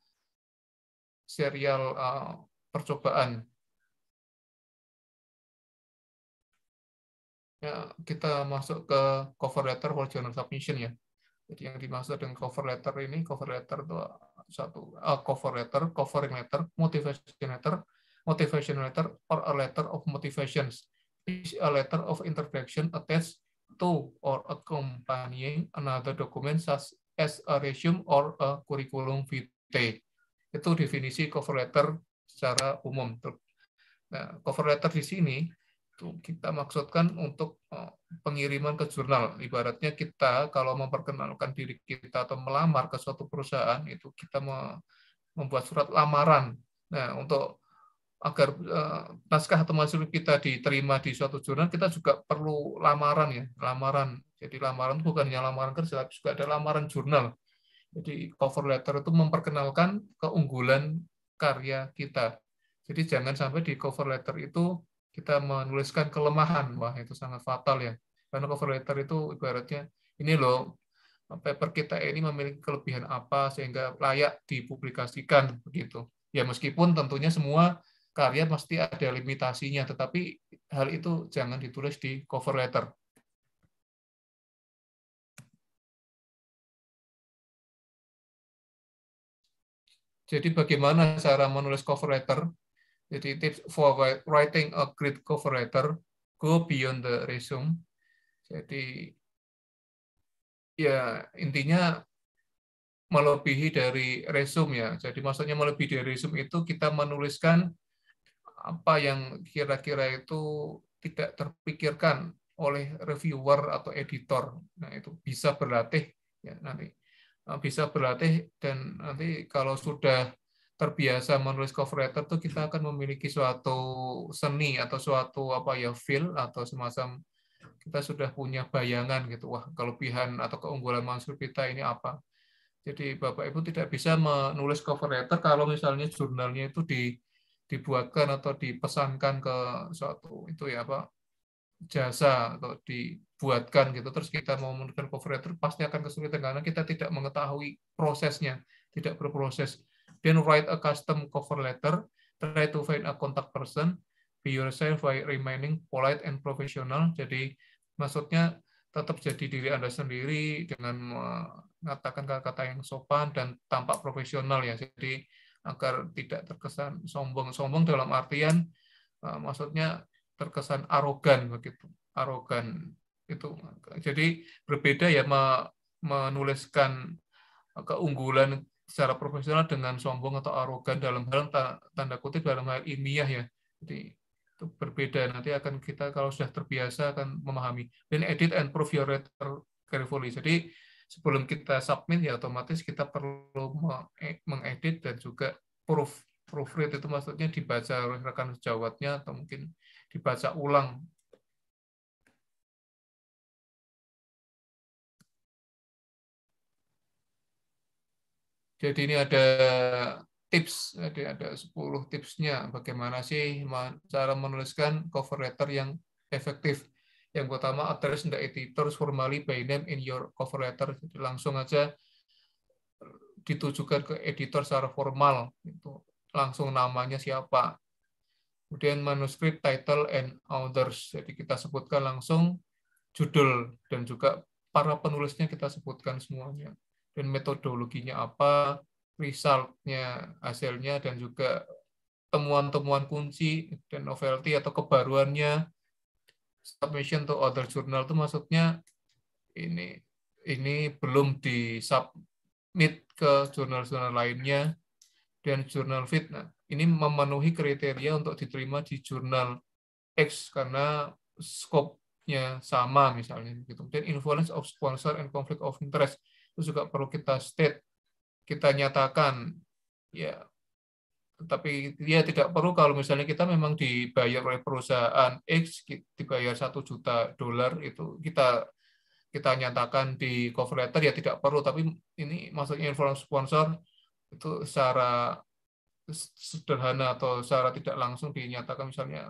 serial eh, percobaan. Ya, kita masuk ke cover letter for journal submission ya. Jadi yang dimaksud dengan cover letter ini, cover letter itu satu uh, cover letter, covering letter, motivation letter, motivation letter or a letter of motivations is a letter of introduction attached to or accompanying another document such as a resume or a curriculum vitae. Itu definisi cover letter secara umum. Nah, cover letter di sini itu kita maksudkan untuk eh, pengiriman ke jurnal. Ibaratnya kita kalau memperkenalkan diri kita atau melamar ke suatu perusahaan itu kita membuat surat lamaran. Nah, untuk agar eh, naskah atau masuk kita diterima di suatu jurnal kita juga perlu lamaran ya lamaran jadi lamaran bukan hanya lamaran kerja tapi juga ada lamaran jurnal jadi cover letter itu memperkenalkan keunggulan karya kita jadi jangan sampai di cover letter itu kita menuliskan kelemahan wah itu sangat fatal ya karena cover letter itu ibaratnya ini loh paper kita ini memiliki kelebihan apa sehingga layak dipublikasikan begitu ya meskipun tentunya semua karya pasti ada limitasinya, tetapi hal itu jangan ditulis di cover letter. Jadi bagaimana cara menulis cover letter? Jadi tips for writing a great cover letter, go beyond the resume. Jadi ya intinya melebihi dari resume ya. Jadi maksudnya melebihi dari resume itu kita menuliskan apa yang kira-kira itu tidak terpikirkan oleh reviewer atau editor. Nah, itu bisa berlatih ya nanti. Eh, bisa berlatih dan nanti kalau sudah terbiasa menulis cover letter tuh kita akan memiliki suatu seni atau suatu apa ya feel atau semacam kita sudah punya bayangan gitu wah kelebihan atau keunggulan Mansur kita ini apa jadi bapak ibu tidak bisa menulis cover letter kalau misalnya jurnalnya itu di dibuatkan atau dipesankan ke suatu itu ya apa jasa atau dibuatkan gitu terus kita mau menggunakan copywriter pasti akan kesulitan karena kita tidak mengetahui prosesnya tidak berproses then write a custom cover letter try to find a contact person be yourself by remaining polite and professional jadi maksudnya tetap jadi diri Anda sendiri dengan mengatakan kata-kata yang sopan dan tampak profesional ya. Jadi agar tidak terkesan sombong. Sombong dalam artian eh, maksudnya terkesan arogan begitu. Arogan itu. Jadi berbeda ya menuliskan eh, keunggulan secara profesional dengan sombong atau arogan dalam hal tanda kutip dalam hal ilmiah ya. Jadi itu berbeda nanti akan kita kalau sudah terbiasa akan memahami. Then edit and prove your letter carefully. Jadi sebelum kita submit ya otomatis kita perlu eh, mengedit dan juga proof proofread itu maksudnya dibaca oleh rekan sejawatnya atau mungkin dibaca ulang Jadi ini ada tips, ada ada 10 tipsnya bagaimana sih cara menuliskan cover letter yang efektif. Yang pertama, address the editors formally by name in your cover letter. Jadi langsung aja ditujukan ke editor secara formal. Itu langsung namanya siapa. Kemudian manuskrip, title, and authors. Jadi kita sebutkan langsung judul dan juga para penulisnya kita sebutkan semuanya. Dan metodologinya apa, resultnya, hasilnya, dan juga temuan-temuan kunci dan novelty atau kebaruannya submission to other journal itu maksudnya ini ini belum di submit ke jurnal-jurnal lainnya dan jurnal fitnah. Ini memenuhi kriteria untuk diterima di jurnal X karena skopnya sama misalnya gitu. Dan influence of sponsor and conflict of interest itu juga perlu kita state, kita nyatakan ya tapi ya tidak perlu kalau misalnya kita memang dibayar oleh perusahaan X, dibayar satu juta dolar itu kita kita nyatakan di cover letter ya tidak perlu. Tapi ini maksudnya inform sponsor itu secara sederhana atau secara tidak langsung dinyatakan misalnya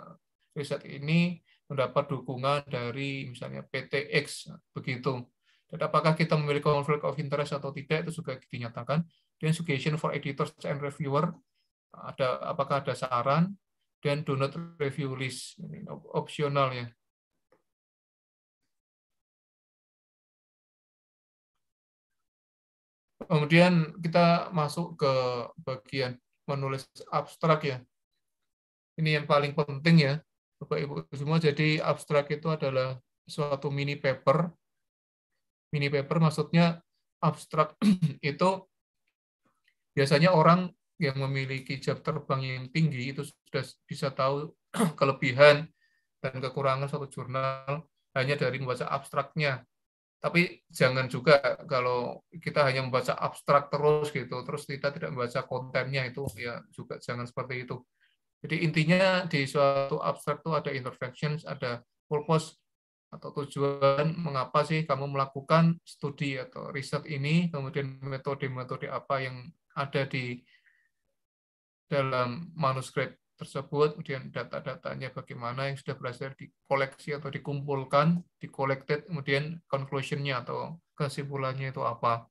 riset ini mendapat dukungan dari misalnya PT X begitu. Dan apakah kita memiliki konflik of interest atau tidak itu juga dinyatakan. Dan suggestion for editors and reviewer ada apakah ada saran dan do not review list ini opsional ya. Kemudian kita masuk ke bagian menulis abstrak ya. Ini yang paling penting ya, Bapak Ibu semua. Jadi abstrak itu adalah suatu mini paper. Mini paper maksudnya abstrak itu biasanya orang yang memiliki jam terbang yang tinggi itu sudah bisa tahu kelebihan dan kekurangan suatu jurnal hanya dari membaca abstraknya. Tapi jangan juga kalau kita hanya membaca abstrak terus gitu, terus kita tidak membaca kontennya itu ya juga jangan seperti itu. Jadi intinya di suatu abstrak itu ada interventions, ada purpose atau tujuan mengapa sih kamu melakukan studi atau riset ini, kemudian metode-metode apa yang ada di dalam manuskrip tersebut, kemudian data-datanya bagaimana yang sudah berhasil dikoleksi atau dikumpulkan, dikolekted, kemudian conclusion-nya atau kesimpulannya itu apa.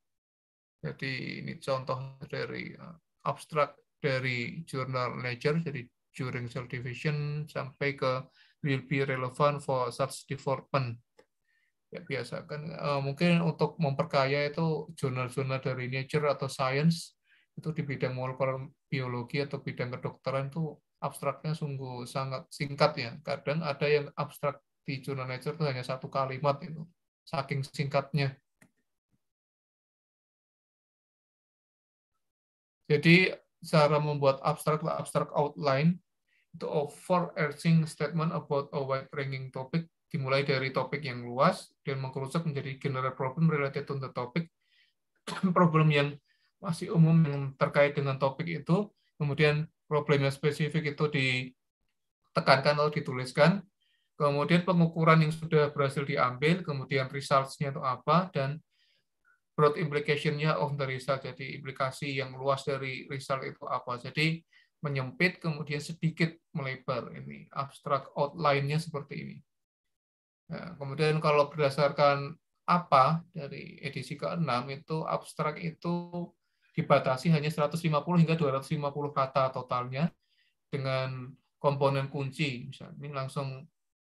Jadi ini contoh dari eh, abstrak dari jurnal Nature, jadi during cell division sampai ke will be relevant for such development. Ya, biasa kan uh, eh, mungkin untuk memperkaya itu jurnal-jurnal dari Nature atau Science itu di bidang molekuler biologi atau bidang kedokteran itu abstraknya sungguh sangat singkat ya. Kadang ada yang abstrak di jurnal Nature itu hanya satu kalimat itu, saking singkatnya. Jadi cara membuat abstrak abstrak outline itu overarching statement about a wide-ranging topic dimulai dari topik yang luas dan mengkerucut menjadi general problem related to the topic problem yang masih umum yang terkait dengan topik itu, kemudian problem yang spesifik itu ditekankan atau dituliskan, kemudian pengukuran yang sudah berhasil diambil, kemudian results-nya itu apa, dan broad implication-nya of the result, jadi implikasi yang luas dari result itu apa. Jadi menyempit, kemudian sedikit melebar. Ini abstrak outline-nya seperti ini. Nah, kemudian kalau berdasarkan apa dari edisi ke-6 itu abstrak itu dibatasi hanya 150 hingga 250 kata totalnya dengan komponen kunci. Misalnya ini langsung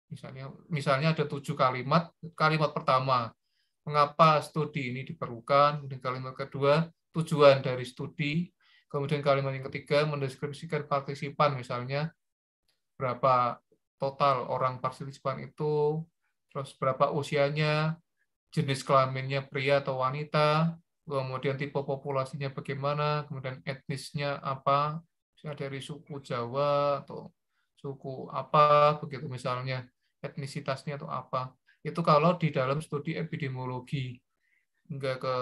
misalnya misalnya ada tujuh kalimat. Kalimat pertama, mengapa studi ini diperlukan. Kemudian kalimat kedua, tujuan dari studi. Kemudian kalimat yang ketiga, mendeskripsikan partisipan misalnya berapa total orang partisipan itu, terus berapa usianya, jenis kelaminnya pria atau wanita, kemudian tipe populasinya bagaimana, kemudian etnisnya apa, dari suku Jawa atau suku apa, begitu misalnya, etnisitasnya atau apa. Itu kalau di dalam studi epidemiologi, enggak ke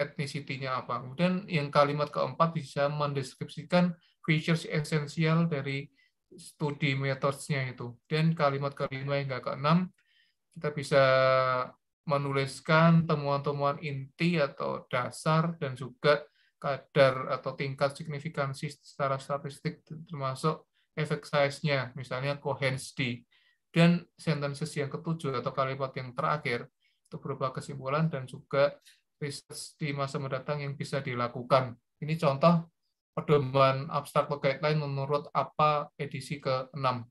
etnisitinya apa. Kemudian yang kalimat keempat bisa mendeskripsikan features esensial dari studi metodenya itu. Dan kalimat kelima hingga keenam, kita bisa menuliskan temuan-temuan inti atau dasar dan juga kadar atau tingkat signifikansi secara statistik termasuk efek size-nya, misalnya Cohen's D. Dan sentences yang ketujuh atau kalimat yang terakhir itu berupa kesimpulan dan juga riset di masa mendatang yang bisa dilakukan. Ini contoh pedoman abstrak atau guideline menurut apa edisi ke-6.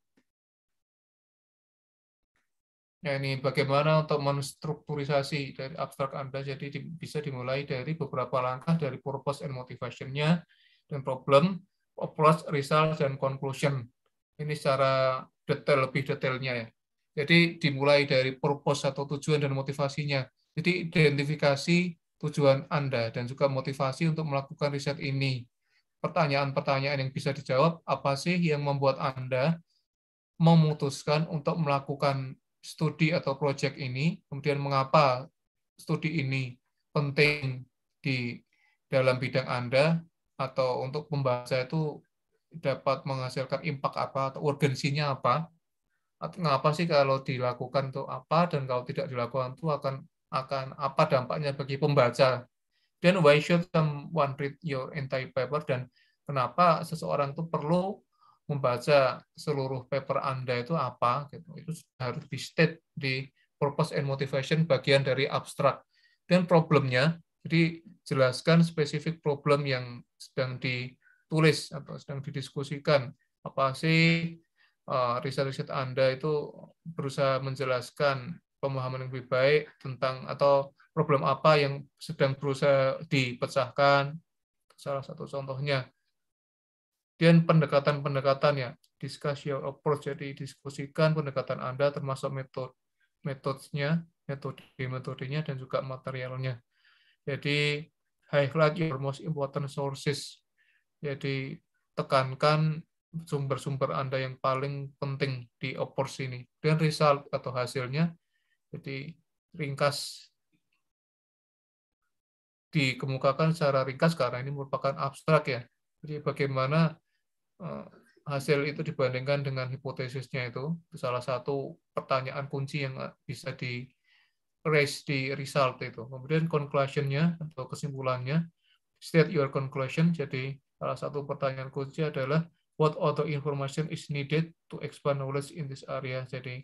Ya, ini bagaimana untuk menstrukturisasi dari abstrak Anda, jadi di, bisa dimulai dari beberapa langkah dari purpose and motivation-nya, dan problem, approach, result, dan conclusion. Ini secara detail, lebih detailnya ya. Jadi dimulai dari purpose atau tujuan dan motivasinya. Jadi identifikasi tujuan Anda dan juga motivasi untuk melakukan riset ini. Pertanyaan-pertanyaan yang bisa dijawab, apa sih yang membuat Anda memutuskan untuk melakukan studi atau proyek ini, kemudian mengapa studi ini penting di dalam bidang Anda atau untuk pembaca itu dapat menghasilkan impact apa atau urgensinya apa atau mengapa sih kalau dilakukan itu apa dan kalau tidak dilakukan itu akan akan apa dampaknya bagi pembaca dan why should someone read your entire paper dan kenapa seseorang itu perlu membaca seluruh paper Anda itu apa gitu. Itu harus di state di purpose and motivation bagian dari abstrak dan problemnya. Jadi jelaskan spesifik problem yang sedang ditulis atau sedang didiskusikan. Apa sih eh, riset-riset Anda itu berusaha menjelaskan pemahaman yang lebih baik tentang atau problem apa yang sedang berusaha dipecahkan. Salah satu contohnya dan pendekatan-pendekatannya, discuss your approach, jadi diskusikan pendekatan Anda termasuk metode metodenya, metode-metodenya, dan juga materialnya. Jadi, highlight your most important sources. Jadi, tekankan sumber-sumber Anda yang paling penting di opors ini. Dan result atau hasilnya, jadi ringkas dikemukakan secara ringkas karena ini merupakan abstrak ya. Jadi bagaimana Eh, hasil itu dibandingkan dengan hipotesisnya itu, itu salah satu pertanyaan kunci yang eh, bisa di raise di result itu. Kemudian conclusion atau kesimpulannya, state your conclusion. Jadi salah satu pertanyaan kunci adalah what other information is needed to expand knowledge in this area. Jadi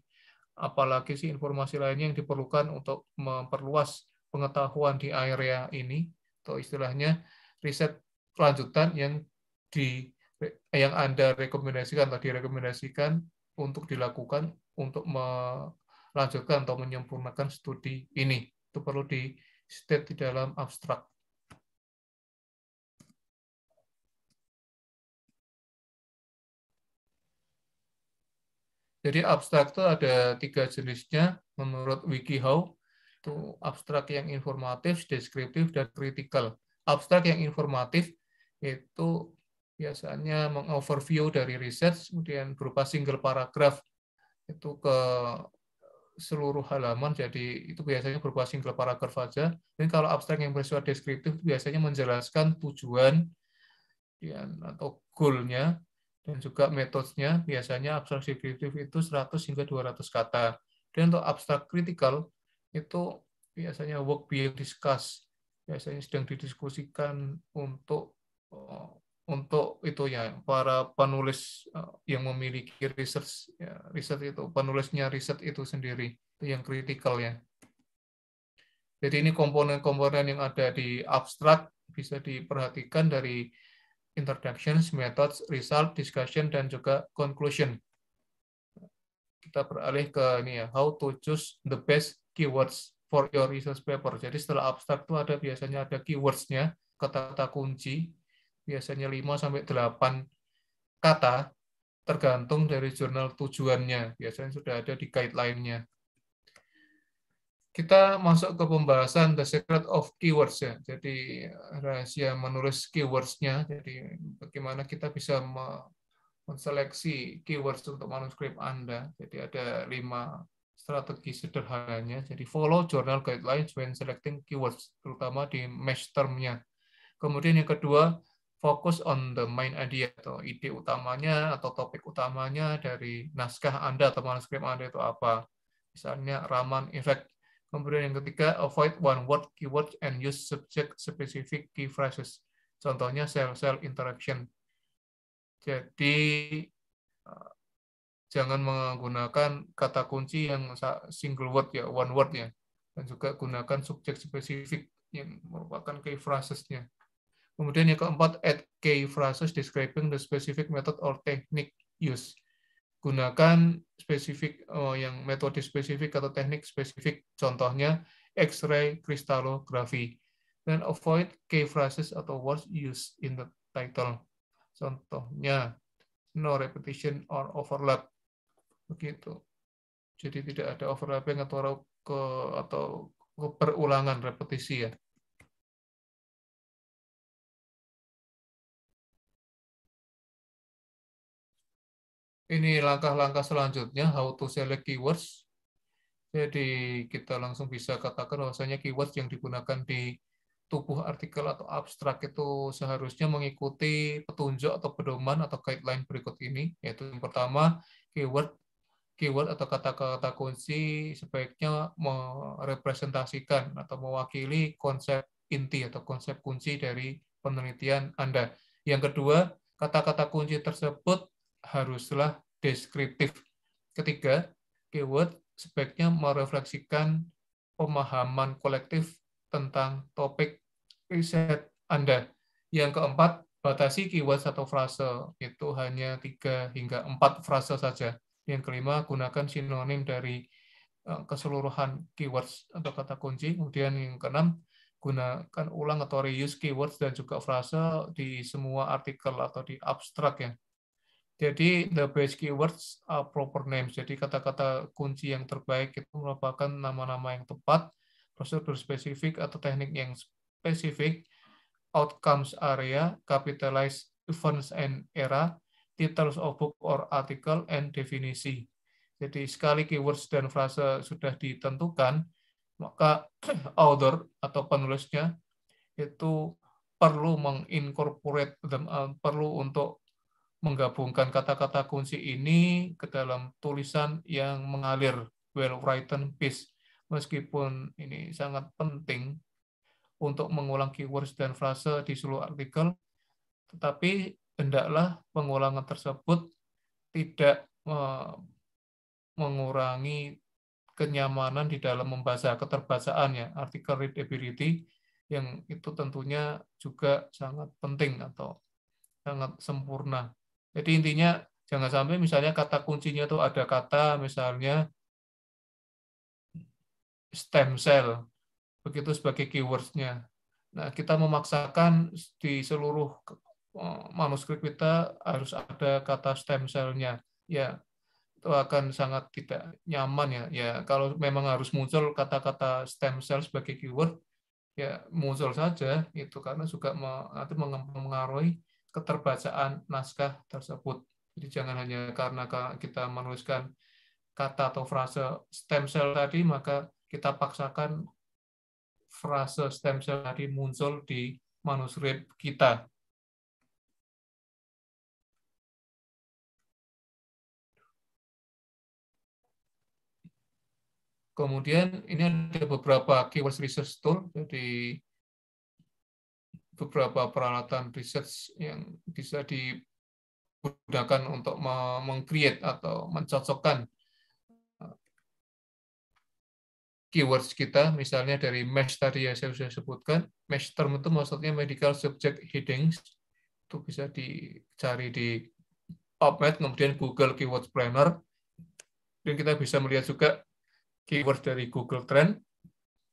apalagi sih informasi lainnya yang diperlukan untuk memperluas pengetahuan di area ini atau istilahnya riset lanjutan yang di yang Anda rekomendasikan atau direkomendasikan untuk dilakukan untuk melanjutkan atau menyempurnakan studi ini. Itu perlu di state di dalam abstrak. Jadi abstrak itu ada tiga jenisnya menurut WikiHow. Itu abstrak yang informatif, deskriptif, dan kritikal. Abstrak yang informatif itu biasanya mengoverview dari riset, kemudian berupa single paragraph itu ke seluruh halaman, jadi itu biasanya berupa single paragraph saja. Dan kalau abstrak yang bersifat deskriptif biasanya menjelaskan tujuan dan atau goalnya dan juga metodenya biasanya abstrak deskriptif itu 100 hingga 200 kata. Dan untuk abstrak kritikal itu biasanya work being discussed, biasanya sedang didiskusikan untuk eh, untuk itu ya para penulis eh, yang memiliki riset ya, riset itu penulisnya riset itu sendiri itu yang kritikal ya. Jadi ini komponen-komponen yang ada di abstrak bisa diperhatikan dari introductions, methods, result, discussion dan juga conclusion. Kita beralih ke ini ya, how to choose the best keywords for your research paper. Jadi setelah abstrak itu ada biasanya ada keywordsnya, kata-kata kunci biasanya 5 sampai 8 kata tergantung dari jurnal tujuannya. Biasanya sudah ada di guideline-nya. Kita masuk ke pembahasan The Secret of Keywords. ya. Jadi rahasia menulis keywords-nya. Jadi bagaimana kita bisa menseleksi keywords untuk manuskrip Anda. Jadi ada lima strategi sederhananya. Jadi follow journal guidelines when selecting keywords, terutama di match term-nya. Kemudian yang kedua, fokus on the main idea atau ide utamanya atau topik utamanya dari naskah Anda atau manuskrip Anda itu apa. Misalnya Raman Effect. Kemudian yang ketiga, avoid one-word keyword and use subject-specific key phrases. Contohnya cell-cell interaction. Jadi, eh, jangan menggunakan kata kunci yang single word, ya one word ya. Dan juga gunakan subjek spesifik yang merupakan key phrases-nya. Kemudian yang keempat, add key phrases describing the specific method or technique used. Gunakan spesifik oh, yang metode spesifik atau teknik spesifik, contohnya X-ray kristalografi. Dan avoid key phrases atau words used in the title. Contohnya, no repetition or overlap. Begitu. Jadi tidak ada overlapping atau ke atau keperulangan repetisi ya. ini langkah-langkah selanjutnya how to select keywords. Jadi kita langsung bisa katakan bahwasanya keywords yang digunakan di tubuh artikel atau abstrak itu seharusnya mengikuti petunjuk atau pedoman atau guideline berikut ini yaitu yang pertama keyword keyword atau kata-kata kunci sebaiknya merepresentasikan atau mewakili konsep inti atau konsep kunci dari penelitian Anda. Yang kedua, kata-kata kunci tersebut haruslah deskriptif. Ketiga, keyword sebaiknya merefleksikan pemahaman kolektif tentang topik riset Anda. Yang keempat, batasi keyword atau frase, itu hanya tiga hingga empat frase saja. Yang kelima, gunakan sinonim dari eh, keseluruhan keywords atau kata kunci. Kemudian yang keenam, gunakan ulang atau reuse keywords dan juga frase di semua artikel atau di abstrak ya. Jadi the best keywords are proper names. Jadi kata-kata kunci yang terbaik itu merupakan nama-nama yang tepat, prosedur spesifik atau teknik yang spesifik, outcomes area, capitalize events and era, titles of book or article, and definisi. Jadi sekali keywords dan frase sudah ditentukan, maka author atau penulisnya itu perlu mengincorporate them, eh, perlu untuk menggabungkan kata-kata kunci ini ke dalam tulisan yang mengalir well written piece meskipun ini sangat penting untuk mengulang keywords dan frase di seluruh artikel tetapi hendaklah pengulangan tersebut tidak mengurangi kenyamanan di dalam membaca keterbacaannya artikel readability yang itu tentunya juga sangat penting atau sangat sempurna jadi intinya jangan sampai misalnya kata kuncinya itu ada kata misalnya stem cell begitu sebagai keywordsnya. Nah kita memaksakan di seluruh eh, manuskrip kita harus ada kata stem cell-nya. Ya itu akan sangat tidak nyaman ya. Ya kalau memang harus muncul kata-kata stem cell sebagai keyword, ya muncul saja itu karena suka nanti mengaruhi keterbacaan naskah tersebut. Jadi jangan hanya karena kita menuliskan kata atau frase stem cell tadi, maka kita paksakan frase stem cell tadi muncul di manuskrip kita. Kemudian ini ada beberapa keyword research tool, jadi beberapa peralatan research yang bisa digunakan untuk mengcreate atau mencocokkan uh, keywords kita, misalnya dari mesh tadi yang saya sudah sebutkan, mesh term itu maksudnya medical subject headings, itu bisa dicari di PubMed, kemudian Google Keywords Planner, dan kita bisa melihat juga keyword dari Google Trend,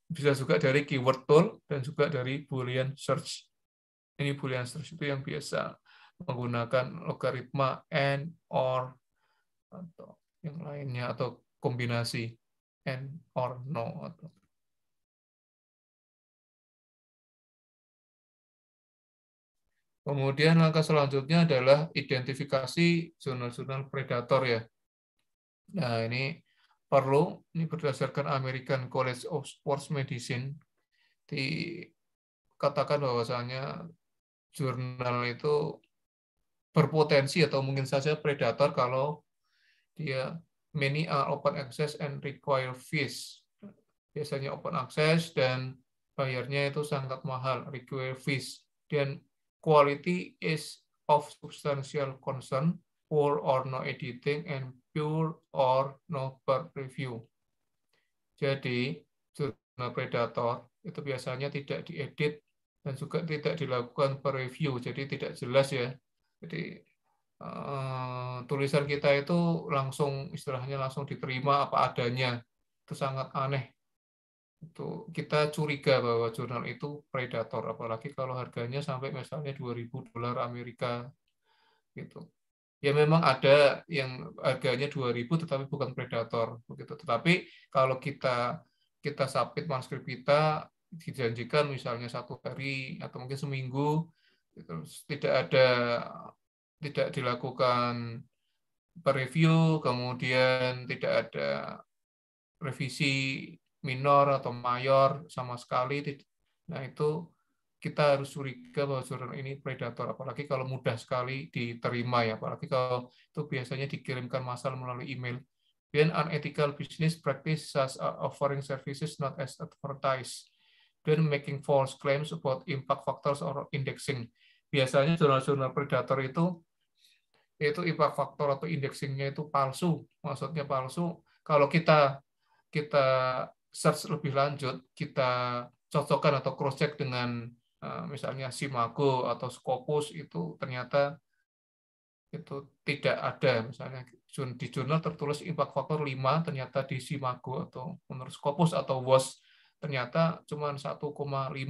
bisa juga dari keyword tool, dan juga dari Boolean Search. Ini Boolean search itu yang biasa menggunakan logaritma n or atau yang lainnya atau kombinasi n or no atau Kemudian langkah selanjutnya adalah identifikasi jurnal-jurnal predator ya. Nah ini perlu, ini berdasarkan American College of Sports Medicine, dikatakan bahwasanya jurnal itu berpotensi atau mungkin saja predator kalau dia many are open access and require fees. Biasanya open access dan bayarnya itu sangat mahal, require fees. Dan quality is of substantial concern, poor or no editing, and pure or no bad review. Jadi, jurnal predator itu biasanya tidak diedit dan juga tidak dilakukan per review, jadi tidak jelas ya. Jadi uh, tulisan kita itu langsung istilahnya langsung diterima apa adanya, itu sangat aneh. Itu kita curiga bahwa jurnal itu predator, apalagi kalau harganya sampai misalnya 2.000 dolar Amerika gitu. Ya memang ada yang harganya 2.000 tetapi bukan predator begitu. Tetapi kalau kita kita sapit manuskrip kita dijanjikan misalnya satu hari atau mungkin seminggu gitu. terus tidak ada tidak dilakukan review kemudian tidak ada revisi minor atau mayor sama sekali nah itu kita harus curiga bahwa surat ini predator apalagi kalau mudah sekali diterima ya apalagi kalau itu biasanya dikirimkan massal melalui email then unethical business practice as offering services not as advertised then making false claims about impact factors or indexing. Biasanya jurnal-jurnal predator itu itu impact factor atau indexingnya itu palsu, maksudnya palsu. Kalau kita kita search lebih lanjut, kita cocokkan atau cross check dengan eh, misalnya Simago atau Scopus itu ternyata itu tidak ada misalnya di jurnal tertulis impact factor 5 ternyata di Simago atau menurut Scopus atau WOS ternyata cuma 1,5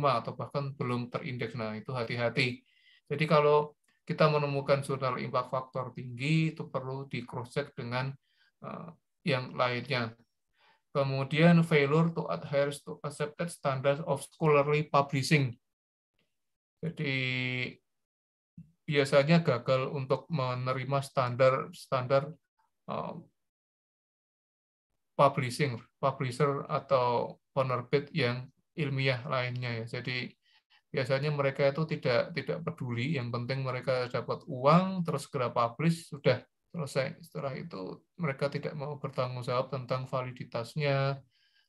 atau bahkan belum terindeks. Nah, itu hati-hati. Jadi kalau kita menemukan jurnal impact faktor tinggi, itu perlu di cross-check dengan eh, yang lainnya. Kemudian failure to adhere to accepted standards of scholarly publishing. Jadi biasanya gagal untuk menerima standar-standar uh, eh, publishing, publisher atau penerbit yang ilmiah lainnya ya. Jadi biasanya mereka itu tidak tidak peduli, yang penting mereka dapat uang terus segera publish sudah selesai. Setelah itu mereka tidak mau bertanggung jawab tentang validitasnya,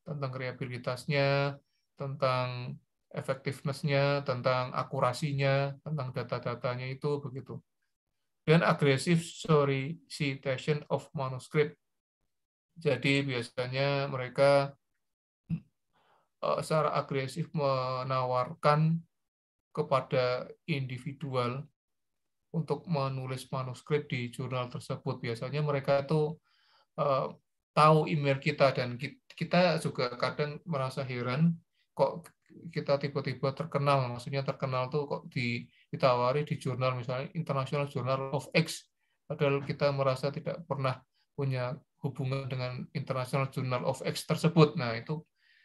tentang kreabilitasnya, tentang efektivitasnya, tentang akurasinya, tentang data-datanya itu begitu. Dan agresif sorry citation of manuscript. Jadi biasanya mereka Eh, secara agresif menawarkan kepada individual untuk menulis manuskrip di jurnal tersebut. Biasanya mereka itu eh, tahu email kita dan kita juga kadang merasa heran kok kita tiba-tiba terkenal. Maksudnya terkenal tuh kok ditawari di jurnal misalnya International Journal of X padahal kita merasa tidak pernah punya hubungan dengan International Journal of X tersebut. Nah, itu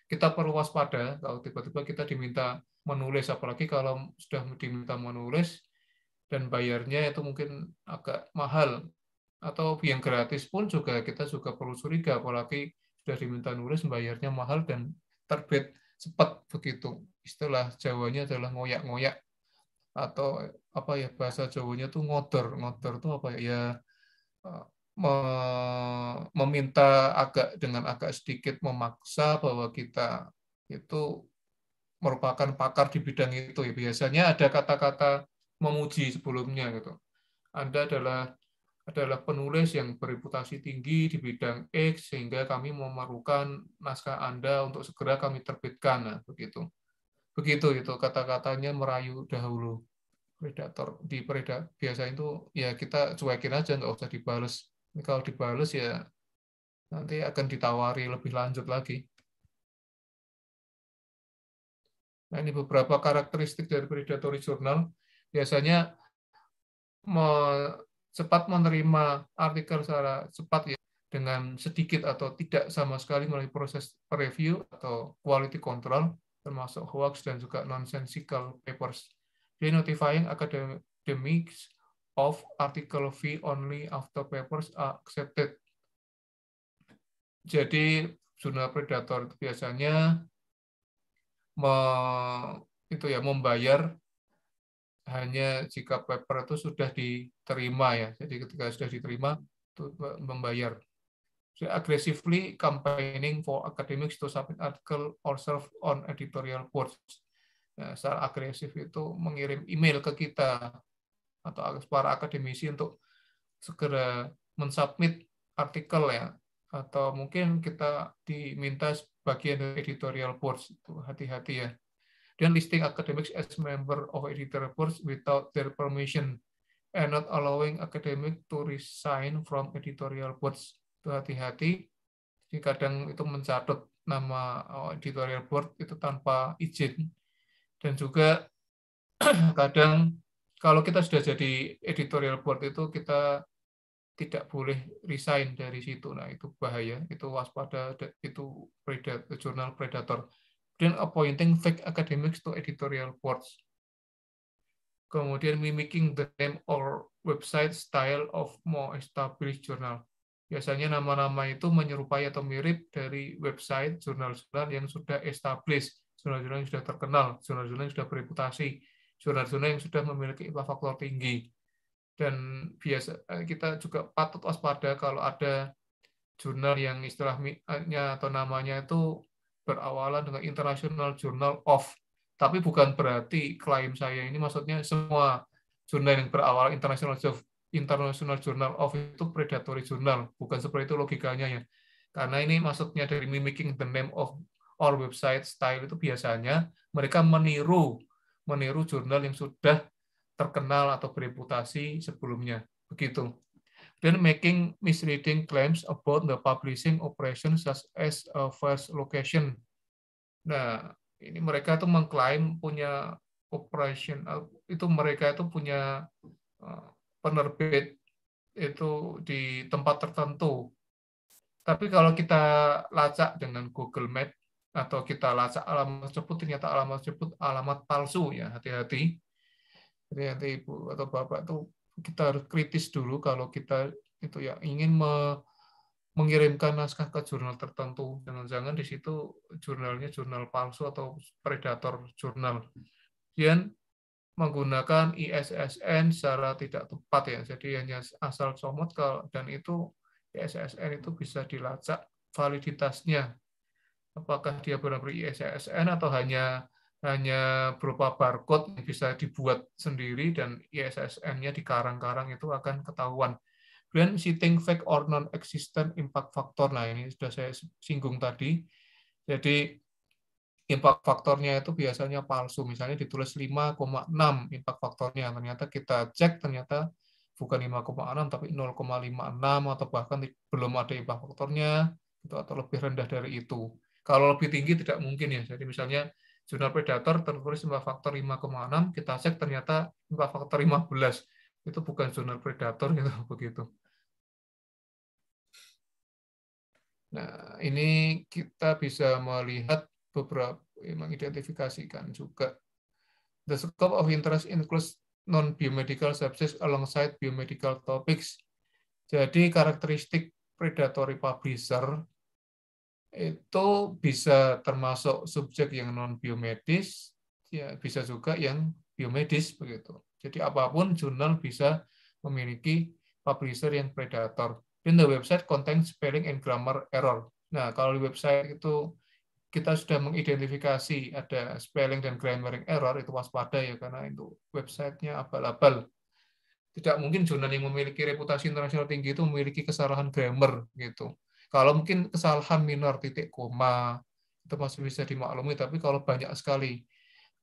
kita perlu waspada kalau tiba-tiba kita diminta menulis apalagi kalau sudah diminta menulis dan bayarnya itu mungkin agak mahal atau yang gratis pun juga kita juga perlu curiga apalagi sudah diminta nulis bayarnya mahal dan terbit cepat begitu istilah Jawanya adalah ngoyak-ngoyak atau apa ya bahasa Jawanya tuh ngotor ngotor tuh apa ya, ya eh, meminta agak dengan agak sedikit memaksa bahwa kita itu merupakan pakar di bidang itu ya biasanya ada kata-kata memuji sebelumnya gitu Anda adalah adalah penulis yang bereputasi tinggi di bidang X sehingga kami memerlukan naskah Anda untuk segera kami terbitkan nah, begitu begitu itu kata-katanya merayu dahulu predator di predator biasa itu ya kita cuekin aja nggak usah dibales kalau dibales ya nanti akan ditawari lebih lanjut lagi. Nah, ini beberapa karakteristik dari predatory journal. Biasanya cepat menerima artikel secara cepat ya dengan sedikit atau tidak sama sekali melalui proses review atau quality control termasuk hoax dan juga nonsensical papers. Jadi notifying academics of article fee only after papers are accepted. Jadi jurnal predator itu biasanya me, itu ya membayar hanya jika paper itu sudah diterima ya. Jadi ketika sudah diterima itu membayar. So, aggressively campaigning for academics to submit article or serve on editorial boards. Nah, secara agresif itu mengirim email ke kita atau para akademisi untuk segera mensubmit artikel ya atau mungkin kita diminta bagian dari editorial boards itu hati-hati ya dan listing academics as member of editorial boards without their permission and not allowing academic to resign from editorial boards itu hati-hati jadi kadang itu mencatat nama oh, editorial board itu tanpa izin dan juga kadang kalau kita sudah jadi editorial board itu kita tidak boleh resign dari situ. Nah, itu bahaya, itu waspada, itu predator, jurnal predator. Then appointing fake academics to editorial boards. Kemudian mimicking the name or website style of more established journal. Biasanya nama-nama itu menyerupai atau mirip dari website jurnal-jurnal yang sudah established, jurnal-jurnal yang sudah terkenal, jurnal-jurnal yang sudah bereputasi zona-zona yang sudah memiliki faktor tinggi. Dan biasa eh, kita juga patut waspada kalau ada jurnal yang istilahnya atau namanya itu berawalan dengan International Journal of. Tapi bukan berarti klaim saya ini maksudnya semua jurnal yang berawal International of International Journal of itu predatory journal, bukan seperti itu logikanya ya. Karena ini maksudnya dari mimicking the name of our website style itu biasanya mereka meniru meniru jurnal yang sudah terkenal atau bereputasi sebelumnya. Begitu. Then making misleading claims about the publishing operation such as a first location. Nah, ini mereka itu mengklaim punya operation uh, itu mereka itu punya uh, penerbit itu di tempat tertentu. Tapi kalau kita lacak dengan Google Map atau kita lacak alamat tersebut ternyata alamat tersebut alamat palsu ya hati-hati hati-hati ibu atau bapak tuh kita harus kritis dulu kalau kita itu ya ingin me, mengirimkan naskah ke jurnal tertentu jangan-jangan di situ jurnalnya jurnal palsu atau predator jurnal kemudian menggunakan ISSN secara tidak tepat ya jadi hanya asal comot dan itu ISSN itu bisa dilacak validitasnya apakah dia benar-benar ISSN atau hanya hanya berupa barcode yang bisa dibuat sendiri dan ISSN-nya di karang karang itu akan ketahuan. Kemudian si think fake or non-existent impact factor, nah ini sudah saya singgung tadi. Jadi impact faktornya itu biasanya palsu, misalnya ditulis 5,6 impact faktornya, ternyata kita cek ternyata bukan 5,6 tapi 0,56 atau bahkan belum ada impact faktornya gitu, atau lebih rendah dari itu. Kalau lebih tinggi tidak mungkin ya. Jadi misalnya jurnal predator tertulis limbah faktor 5,6, kita cek ternyata limbah faktor 15. Itu bukan jurnal predator gitu begitu. Nah, ini kita bisa melihat beberapa eh, mengidentifikasikan juga the scope of interest includes non-biomedical subjects alongside biomedical topics. Jadi karakteristik predatory publisher itu bisa termasuk subjek yang non biomedis ya bisa juga yang biomedis begitu jadi apapun jurnal bisa memiliki publisher yang predator in the website konten spelling and grammar error nah kalau di website itu kita sudah mengidentifikasi ada spelling dan grammar error itu waspada ya karena itu websitenya abal-abal tidak mungkin jurnal yang memiliki reputasi internasional tinggi itu memiliki kesalahan grammar gitu kalau mungkin kesalahan minor titik koma itu masih bisa dimaklumi, tapi kalau banyak sekali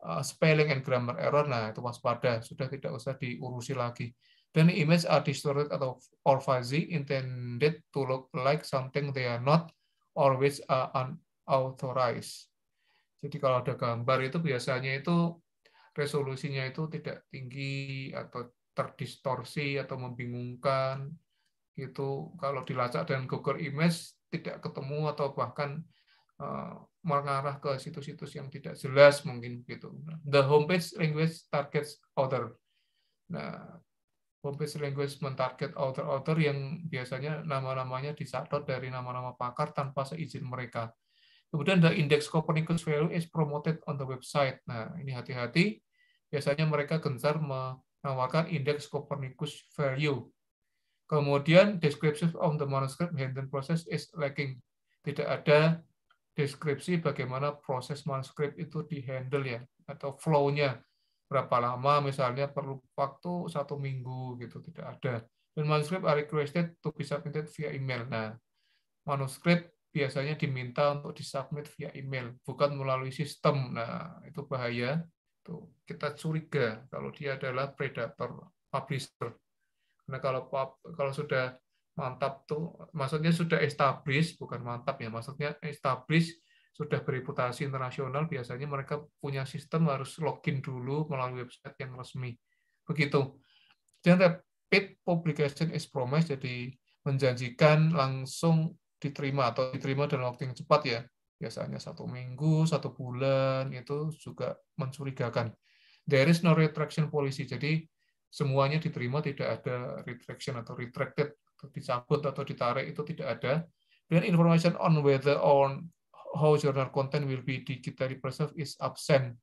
eh, spelling and grammar error, nah itu waspada, sudah tidak usah diurusi lagi. Dan image are distorted atau or fuzzy intended to look like something they are not or which are unauthorized. Jadi kalau ada gambar itu biasanya itu resolusinya itu tidak tinggi atau terdistorsi atau membingungkan itu kalau dilacak dan Google Image tidak ketemu atau bahkan uh, mengarah ke situs-situs yang tidak jelas mungkin gitu. Nah, the homepage language targets author. Nah, homepage language mentarget author-author yang biasanya nama-namanya disadot dari nama-nama pakar tanpa seizin mereka. Kemudian the index Copernicus value is promoted on the website. Nah, ini hati-hati. Biasanya mereka gencar menawarkan indeks Copernicus value Kemudian description of the manuscript handling process is lacking. Tidak ada deskripsi bagaimana proses manuskrip itu dihandle ya atau flow-nya berapa lama misalnya perlu waktu satu minggu gitu tidak ada dan manuskrip are requested to be submitted via email nah manuskrip biasanya diminta untuk disubmit via email bukan melalui sistem nah itu bahaya tuh kita curiga kalau dia adalah predator publisher Nah kalau kalau sudah mantap tuh, maksudnya sudah established, bukan mantap ya, maksudnya established sudah bereputasi internasional, biasanya mereka punya sistem harus login dulu melalui website yang resmi. Begitu. Dan rapid publication is promised, jadi menjanjikan langsung diterima atau diterima dalam waktu yang cepat ya. Biasanya satu minggu, satu bulan, itu juga mencurigakan. There is no retraction policy, jadi semuanya diterima, tidak ada retraction atau retracted, atau dicabut atau ditarik itu tidak ada. Dan information on whether on how journal content will be digitally preserved is absent.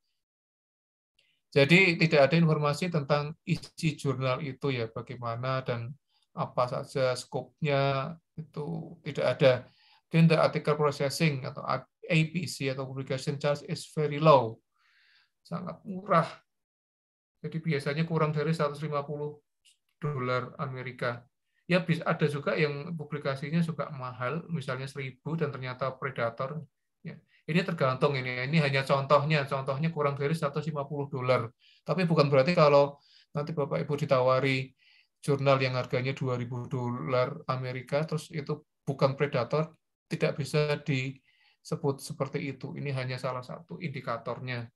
Jadi tidak ada informasi tentang isi jurnal itu ya, bagaimana dan apa saja skopnya itu tidak ada. Then the article processing atau APC atau publication charge is very low, sangat murah jadi biasanya kurang dari 150 dolar Amerika. Ya bisa ada juga yang publikasinya juga mahal, misalnya 1000 dan ternyata predator. Ya. Ini tergantung ini. Ini hanya contohnya, contohnya kurang dari 150 dolar. Tapi bukan berarti kalau nanti Bapak Ibu ditawari jurnal yang harganya 2000 dolar Amerika terus itu bukan predator tidak bisa disebut seperti itu. Ini hanya salah satu indikatornya.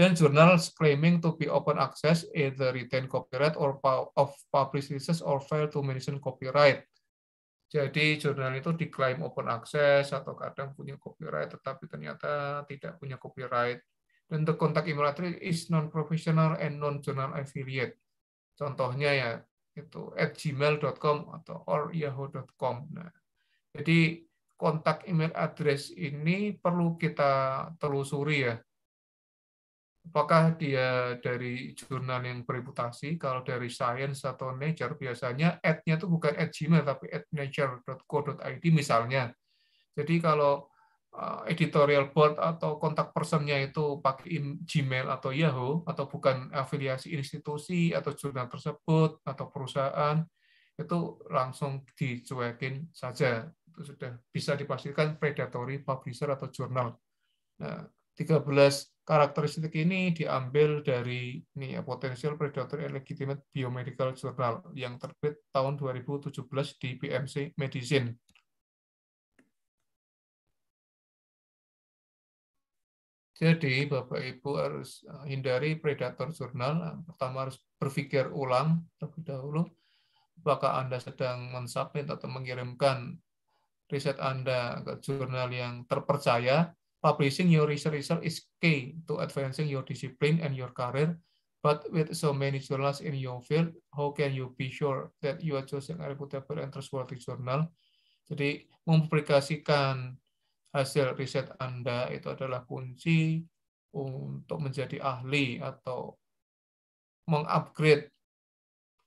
Then journals claiming to be open access either retain copyright or of published or fail to mention copyright. Jadi jurnal itu diklaim open access atau kadang punya copyright tetapi ternyata tidak punya copyright. Dan the contact email address is non-professional and non-journal affiliate. Contohnya ya itu at gmail.com atau or yahoo.com. Nah, jadi kontak email address ini perlu kita telusuri ya apakah dia dari jurnal yang bereputasi, kalau dari Science atau Nature, biasanya ad-nya itu bukan at Gmail, tapi at nature.co.id misalnya. Jadi kalau eh, editorial board atau kontak personnya itu pakai Gmail atau Yahoo, atau bukan afiliasi institusi atau jurnal tersebut, atau perusahaan, itu langsung dicuekin saja. Itu sudah bisa dipastikan predatory publisher atau jurnal. Nah, 13 Karakteristik ini diambil dari ini ya, Potential Predator Illegitimate Biomedical Journal yang terbit tahun 2017 di BMC Medicine. Jadi Bapak Ibu harus eh, hindari predator jurnal. Pertama harus berpikir ulang terlebih dahulu apakah Anda sedang mensubmit atau mengirimkan riset Anda ke jurnal yang terpercaya Publishing your research is key to advancing your discipline and your career, but with so many journals in your field, how can you be sure that you are choosing a reputable and trustworthy journal? Jadi mempublikasikan hasil riset Anda itu adalah kunci untuk menjadi ahli atau mengupgrade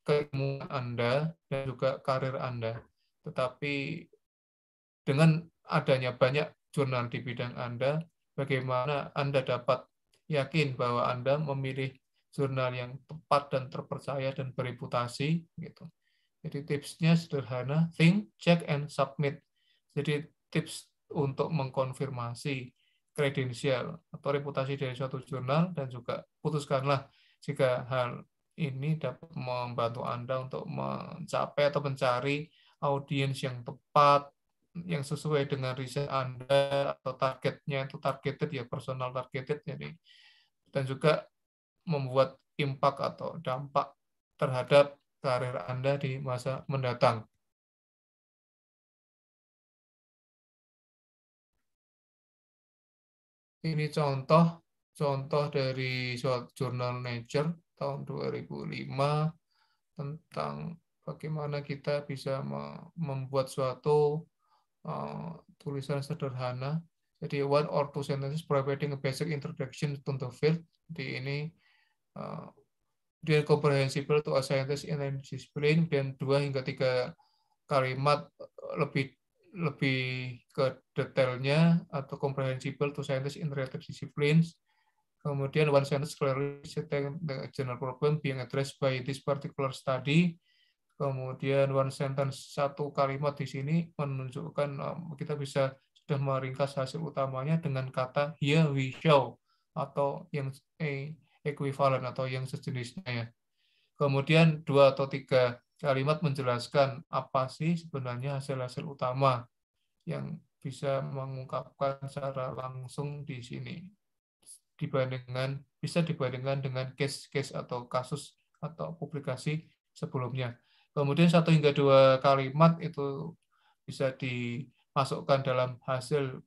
keilmuan Anda dan juga karir Anda. Tetapi dengan adanya banyak jurnal di bidang Anda, bagaimana Anda dapat yakin bahwa Anda memilih jurnal yang tepat dan terpercaya dan bereputasi gitu. Jadi tipsnya sederhana, think, check, and submit. Jadi tips untuk mengkonfirmasi kredensial atau reputasi dari suatu jurnal dan juga putuskanlah jika hal ini dapat membantu Anda untuk mencapai atau mencari audiens yang tepat, yang sesuai dengan riset Anda atau targetnya itu targeted ya personal targeted jadi dan juga membuat impact atau dampak terhadap karir Anda di masa mendatang. Ini contoh contoh dari jurnal Nature tahun 2005 tentang bagaimana kita bisa membuat suatu Eh, tulisan sederhana. Jadi one or two sentences providing a basic introduction to the field. Jadi ini uh, eh, dia comprehensible to a scientist in any discipline dan dua hingga tiga kalimat eh, lebih lebih ke detailnya atau comprehensible to scientists in related disciplines. Kemudian one sentence clearly stating the general problem being addressed by this particular study Kemudian one sentence satu kalimat di sini menunjukkan um, kita bisa sudah meringkas hasil utamanya dengan kata here we show atau yang e, equivalent atau yang sejenisnya ya. Kemudian dua atau tiga kalimat menjelaskan apa sih sebenarnya hasil-hasil utama yang bisa mengungkapkan secara langsung di sini dibandingkan bisa dibandingkan dengan case-case atau kasus atau publikasi sebelumnya. Kemudian satu hingga dua kalimat itu bisa dimasukkan dalam hasil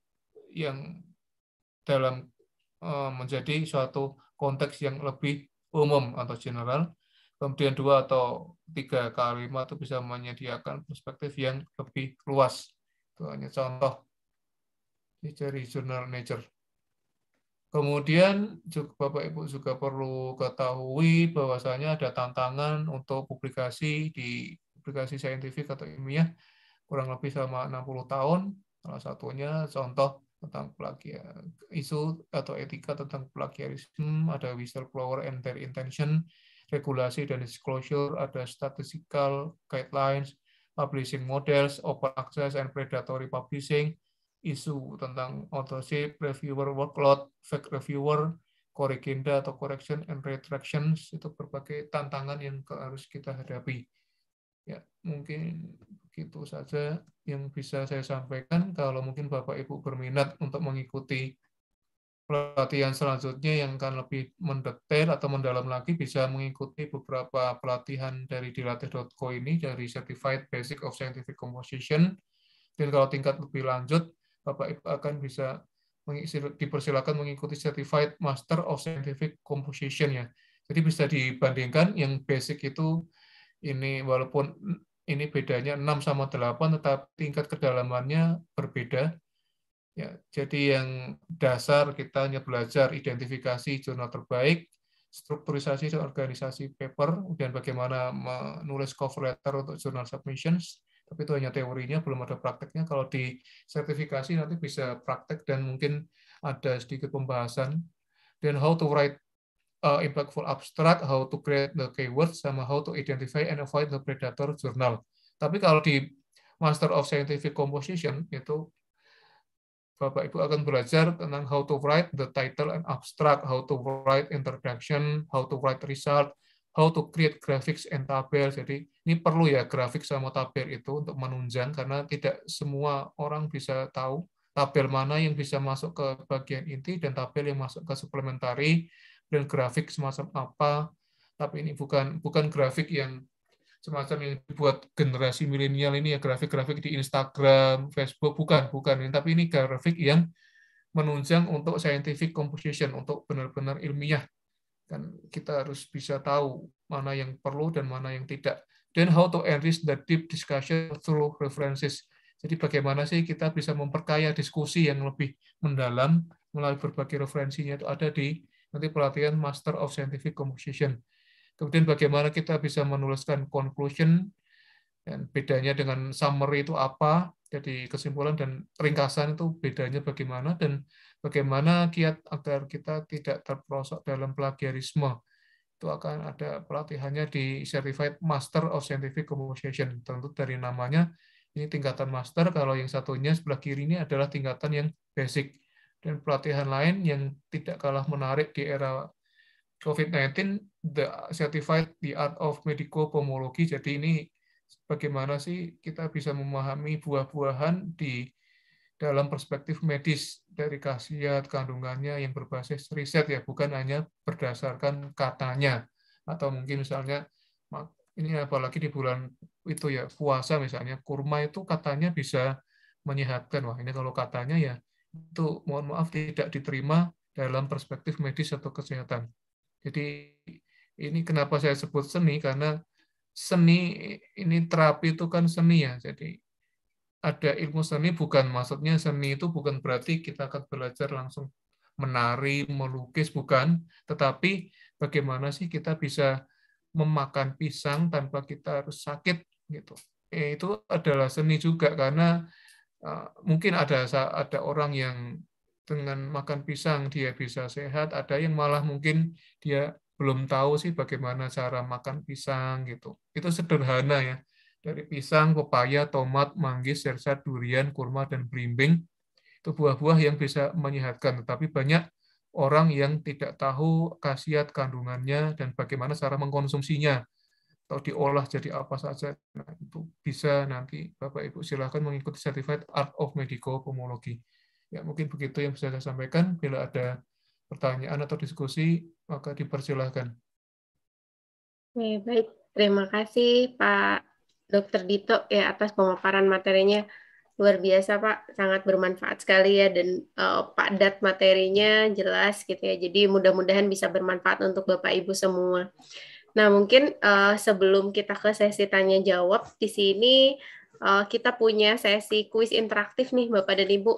yang dalam eh, menjadi suatu konteks yang lebih umum atau general. Kemudian dua atau tiga kalimat itu bisa menyediakan perspektif yang lebih luas. Itu hanya contoh dari jurnal Nature. Kemudian juga Bapak Ibu juga perlu ketahui bahwasanya ada tantangan untuk publikasi di publikasi saintifik atau ilmiah kurang lebih selama 60 tahun. Salah satunya contoh tentang plagiarisme isu atau etika tentang plagiarisme, ada whistleblower and their intention, regulasi dan disclosure, ada statistical guidelines, publishing models, open access and predatory publishing, isu tentang authorship, reviewer workload, fake reviewer, korekenda atau correction and retractions itu berbagai tantangan yang harus kita hadapi. Ya, mungkin begitu saja yang bisa saya sampaikan. Kalau mungkin Bapak Ibu berminat untuk mengikuti pelatihan selanjutnya yang akan lebih mendetail atau mendalam lagi bisa mengikuti beberapa pelatihan dari dilatih.co ini dari Certified Basic of Scientific Composition. Dan kalau tingkat lebih lanjut, Bapak Ibu akan bisa dipersilakan mengikuti Certified Master of Scientific Composition ya. Jadi bisa dibandingkan yang basic itu ini walaupun ini bedanya 6 sama 8 tetap tingkat kedalamannya berbeda. Ya, jadi yang dasar kita hanya belajar identifikasi jurnal terbaik, strukturisasi dan organisasi paper, kemudian bagaimana menulis cover letter untuk jurnal submissions, tapi itu hanya teorinya belum ada prakteknya kalau di sertifikasi nanti bisa praktek dan mungkin ada sedikit pembahasan dan how to write uh, impactful abstract how to create the keywords sama how to identify and avoid the predator journal tapi kalau di master of scientific composition itu Bapak Ibu akan belajar tentang how to write the title and abstract, how to write introduction, how to write result, how to create graphics and tabel. Jadi ini perlu ya grafik sama tabel itu untuk menunjang karena tidak semua orang bisa tahu tabel mana yang bisa masuk ke bagian inti dan tabel yang masuk ke suplementari dan grafik semacam apa. Tapi ini bukan bukan grafik yang semacam yang dibuat generasi milenial ini ya grafik-grafik di Instagram, Facebook bukan bukan ini tapi ini grafik yang menunjang untuk scientific composition untuk benar-benar ilmiah Kan kita harus bisa tahu mana yang perlu dan mana yang tidak. Then how to enrich the deep discussion through references. Jadi bagaimana sih kita bisa memperkaya diskusi yang lebih mendalam melalui berbagai referensinya itu ada di nanti pelatihan Master of Scientific Composition. Kemudian bagaimana kita bisa menuliskan conclusion dan bedanya dengan summary itu apa, jadi kesimpulan dan ringkasan itu bedanya bagaimana dan Bagaimana kiat agar kita tidak terperosok dalam plagiarisme? Itu akan ada pelatihannya di Certified Master of Scientific Communication. Tentu dari namanya ini tingkatan master, kalau yang satunya sebelah kiri ini adalah tingkatan yang basic. Dan pelatihan lain yang tidak kalah menarik di era COVID-19, the certified the art of Medical Pomology. Jadi ini bagaimana sih kita bisa memahami buah-buahan di dalam perspektif medis dari khasiat kandungannya yang berbasis riset ya bukan hanya berdasarkan katanya atau mungkin misalnya ini apalagi di bulan itu ya puasa misalnya kurma itu katanya bisa menyehatkan wah ini kalau katanya ya itu mohon maaf tidak diterima dalam perspektif medis atau kesehatan jadi ini kenapa saya sebut seni karena seni ini terapi itu kan seni ya jadi ada ilmu seni bukan maksudnya seni itu bukan berarti kita akan belajar langsung menari, melukis bukan, tetapi bagaimana sih kita bisa memakan pisang tanpa kita harus sakit gitu. E, itu adalah seni juga karena uh, mungkin ada ada orang yang dengan makan pisang dia bisa sehat, ada yang malah mungkin dia belum tahu sih bagaimana cara makan pisang gitu. Itu sederhana ya dari pisang, pepaya, tomat, manggis, sersat, durian, kurma, dan belimbing. Itu buah-buah yang bisa menyehatkan. Tetapi banyak orang yang tidak tahu khasiat kandungannya dan bagaimana cara mengkonsumsinya. Atau diolah jadi apa saja. Nah, itu bisa nanti Bapak-Ibu silahkan mengikuti Certified Art of Medico Pomologi. Ya, mungkin begitu yang bisa saya sampaikan. Bila ada pertanyaan atau diskusi, maka dipersilahkan. baik. Terima kasih, Pak Dokter Dito ya atas pemaparan materinya luar biasa Pak, sangat bermanfaat sekali ya dan uh, padat materinya jelas gitu ya. Jadi mudah-mudahan bisa bermanfaat untuk Bapak Ibu semua. Nah mungkin uh, sebelum kita ke sesi tanya jawab di sini uh, kita punya sesi kuis interaktif nih Bapak dan Ibu.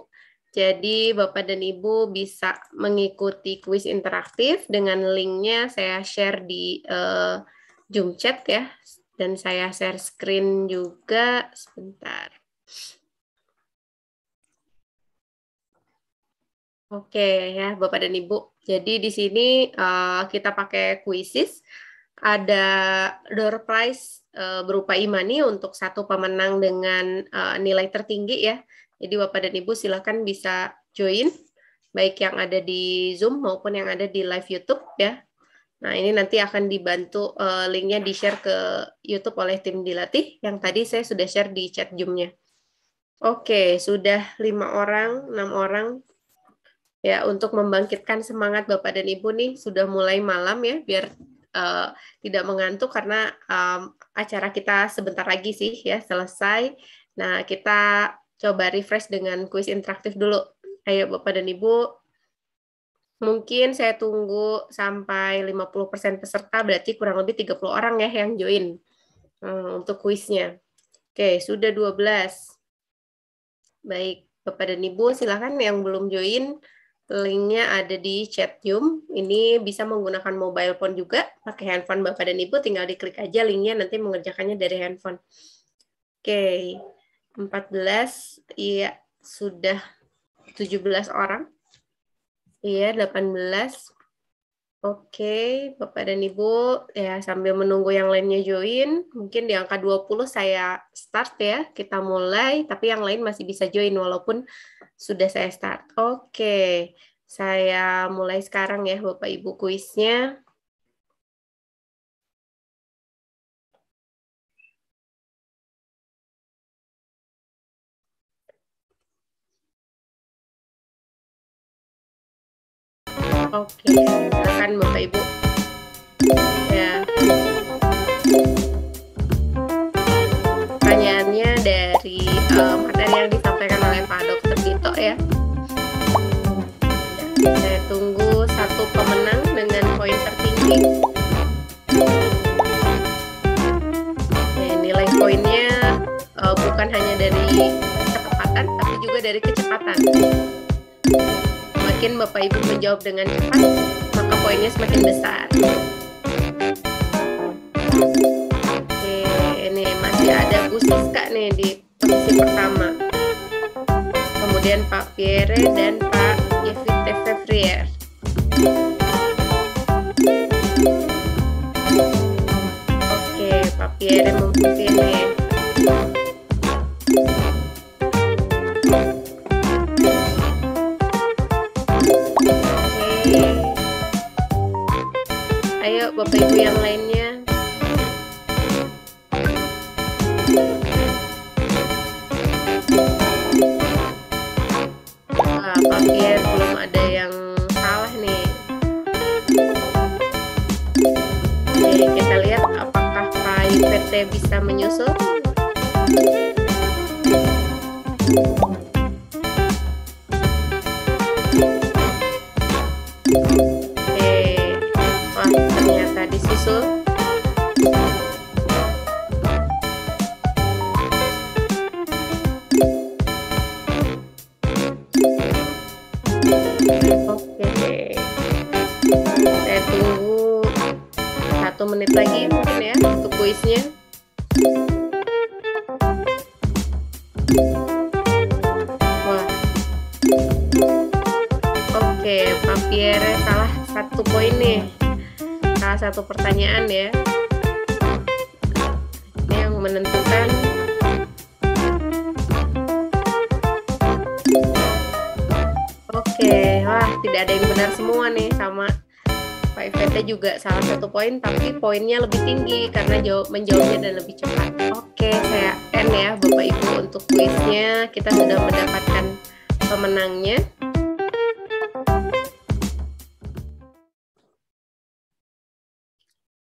Jadi Bapak dan Ibu bisa mengikuti kuis interaktif dengan linknya saya share di uh, Zoom chat ya dan saya share screen juga sebentar. Oke ya Bapak dan Ibu. Jadi di sini uh, kita pakai kuisis. Ada door prize uh, berupa imani e untuk satu pemenang dengan uh, nilai tertinggi ya. Jadi Bapak dan Ibu silahkan bisa join baik yang ada di Zoom maupun yang ada di live YouTube ya. Nah, ini nanti akan dibantu uh, linknya di-share ke YouTube oleh tim dilatih yang tadi saya sudah share di chat Zoom-nya. Oke, sudah lima orang, enam orang. Ya, untuk membangkitkan semangat Bapak dan Ibu nih, sudah mulai malam ya, biar uh, tidak mengantuk karena um, acara kita sebentar lagi sih ya, selesai. Nah, kita coba refresh dengan kuis interaktif dulu. Ayo Bapak dan Ibu, Mungkin saya tunggu sampai 50% peserta, berarti kurang lebih 30 orang ya yang join hmm, untuk kuisnya. Oke, sudah 12. Baik, Bapak dan Ibu silahkan yang belum join, linknya ada di chat Zoom. Ini bisa menggunakan mobile phone juga, pakai handphone Bapak dan Ibu, tinggal diklik aja linknya, nanti mengerjakannya dari handphone. Oke, 14, iya, sudah 17 orang. Iya, 18. Oke, Bapak dan Ibu, ya sambil menunggu yang lainnya join, mungkin di angka 20 saya start ya, kita mulai, tapi yang lain masih bisa join walaupun sudah saya start. Oke, saya mulai sekarang ya Bapak Ibu kuisnya. Oke, silakan Bapak Ibu. Ya. Pertanyaannya dari um, eh, materi yang disampaikan oleh Pak Dokter Tito ya. ya. Saya tunggu satu pemenang dengan poin tertinggi. Ya, nilai poinnya uh, bukan hanya dari kecepatan, tapi juga dari kecepatan. Semakin Bapak Ibu menjawab dengan cepat, maka poinnya semakin besar. Oke, ini masih ada khusus Siska nih di posisi pertama. Kemudian Pak Pierre dan Pak Yevite Tefevrier. Oke, Pak Pierre mungkin nih. Ya. bapak ibu yang lainnya wah pakaian belum ada yang salah nih Oke, kita lihat apakah PAI PT bisa menyusul Thank you. tidak ada yang benar semua nih sama Pak Iveta hmm. juga salah satu poin tapi poinnya lebih tinggi karena jawab menjawabnya dan lebih cepat. Oke, saya end ya Bapak Ibu untuk quiznya Kita sudah mendapatkan pemenangnya.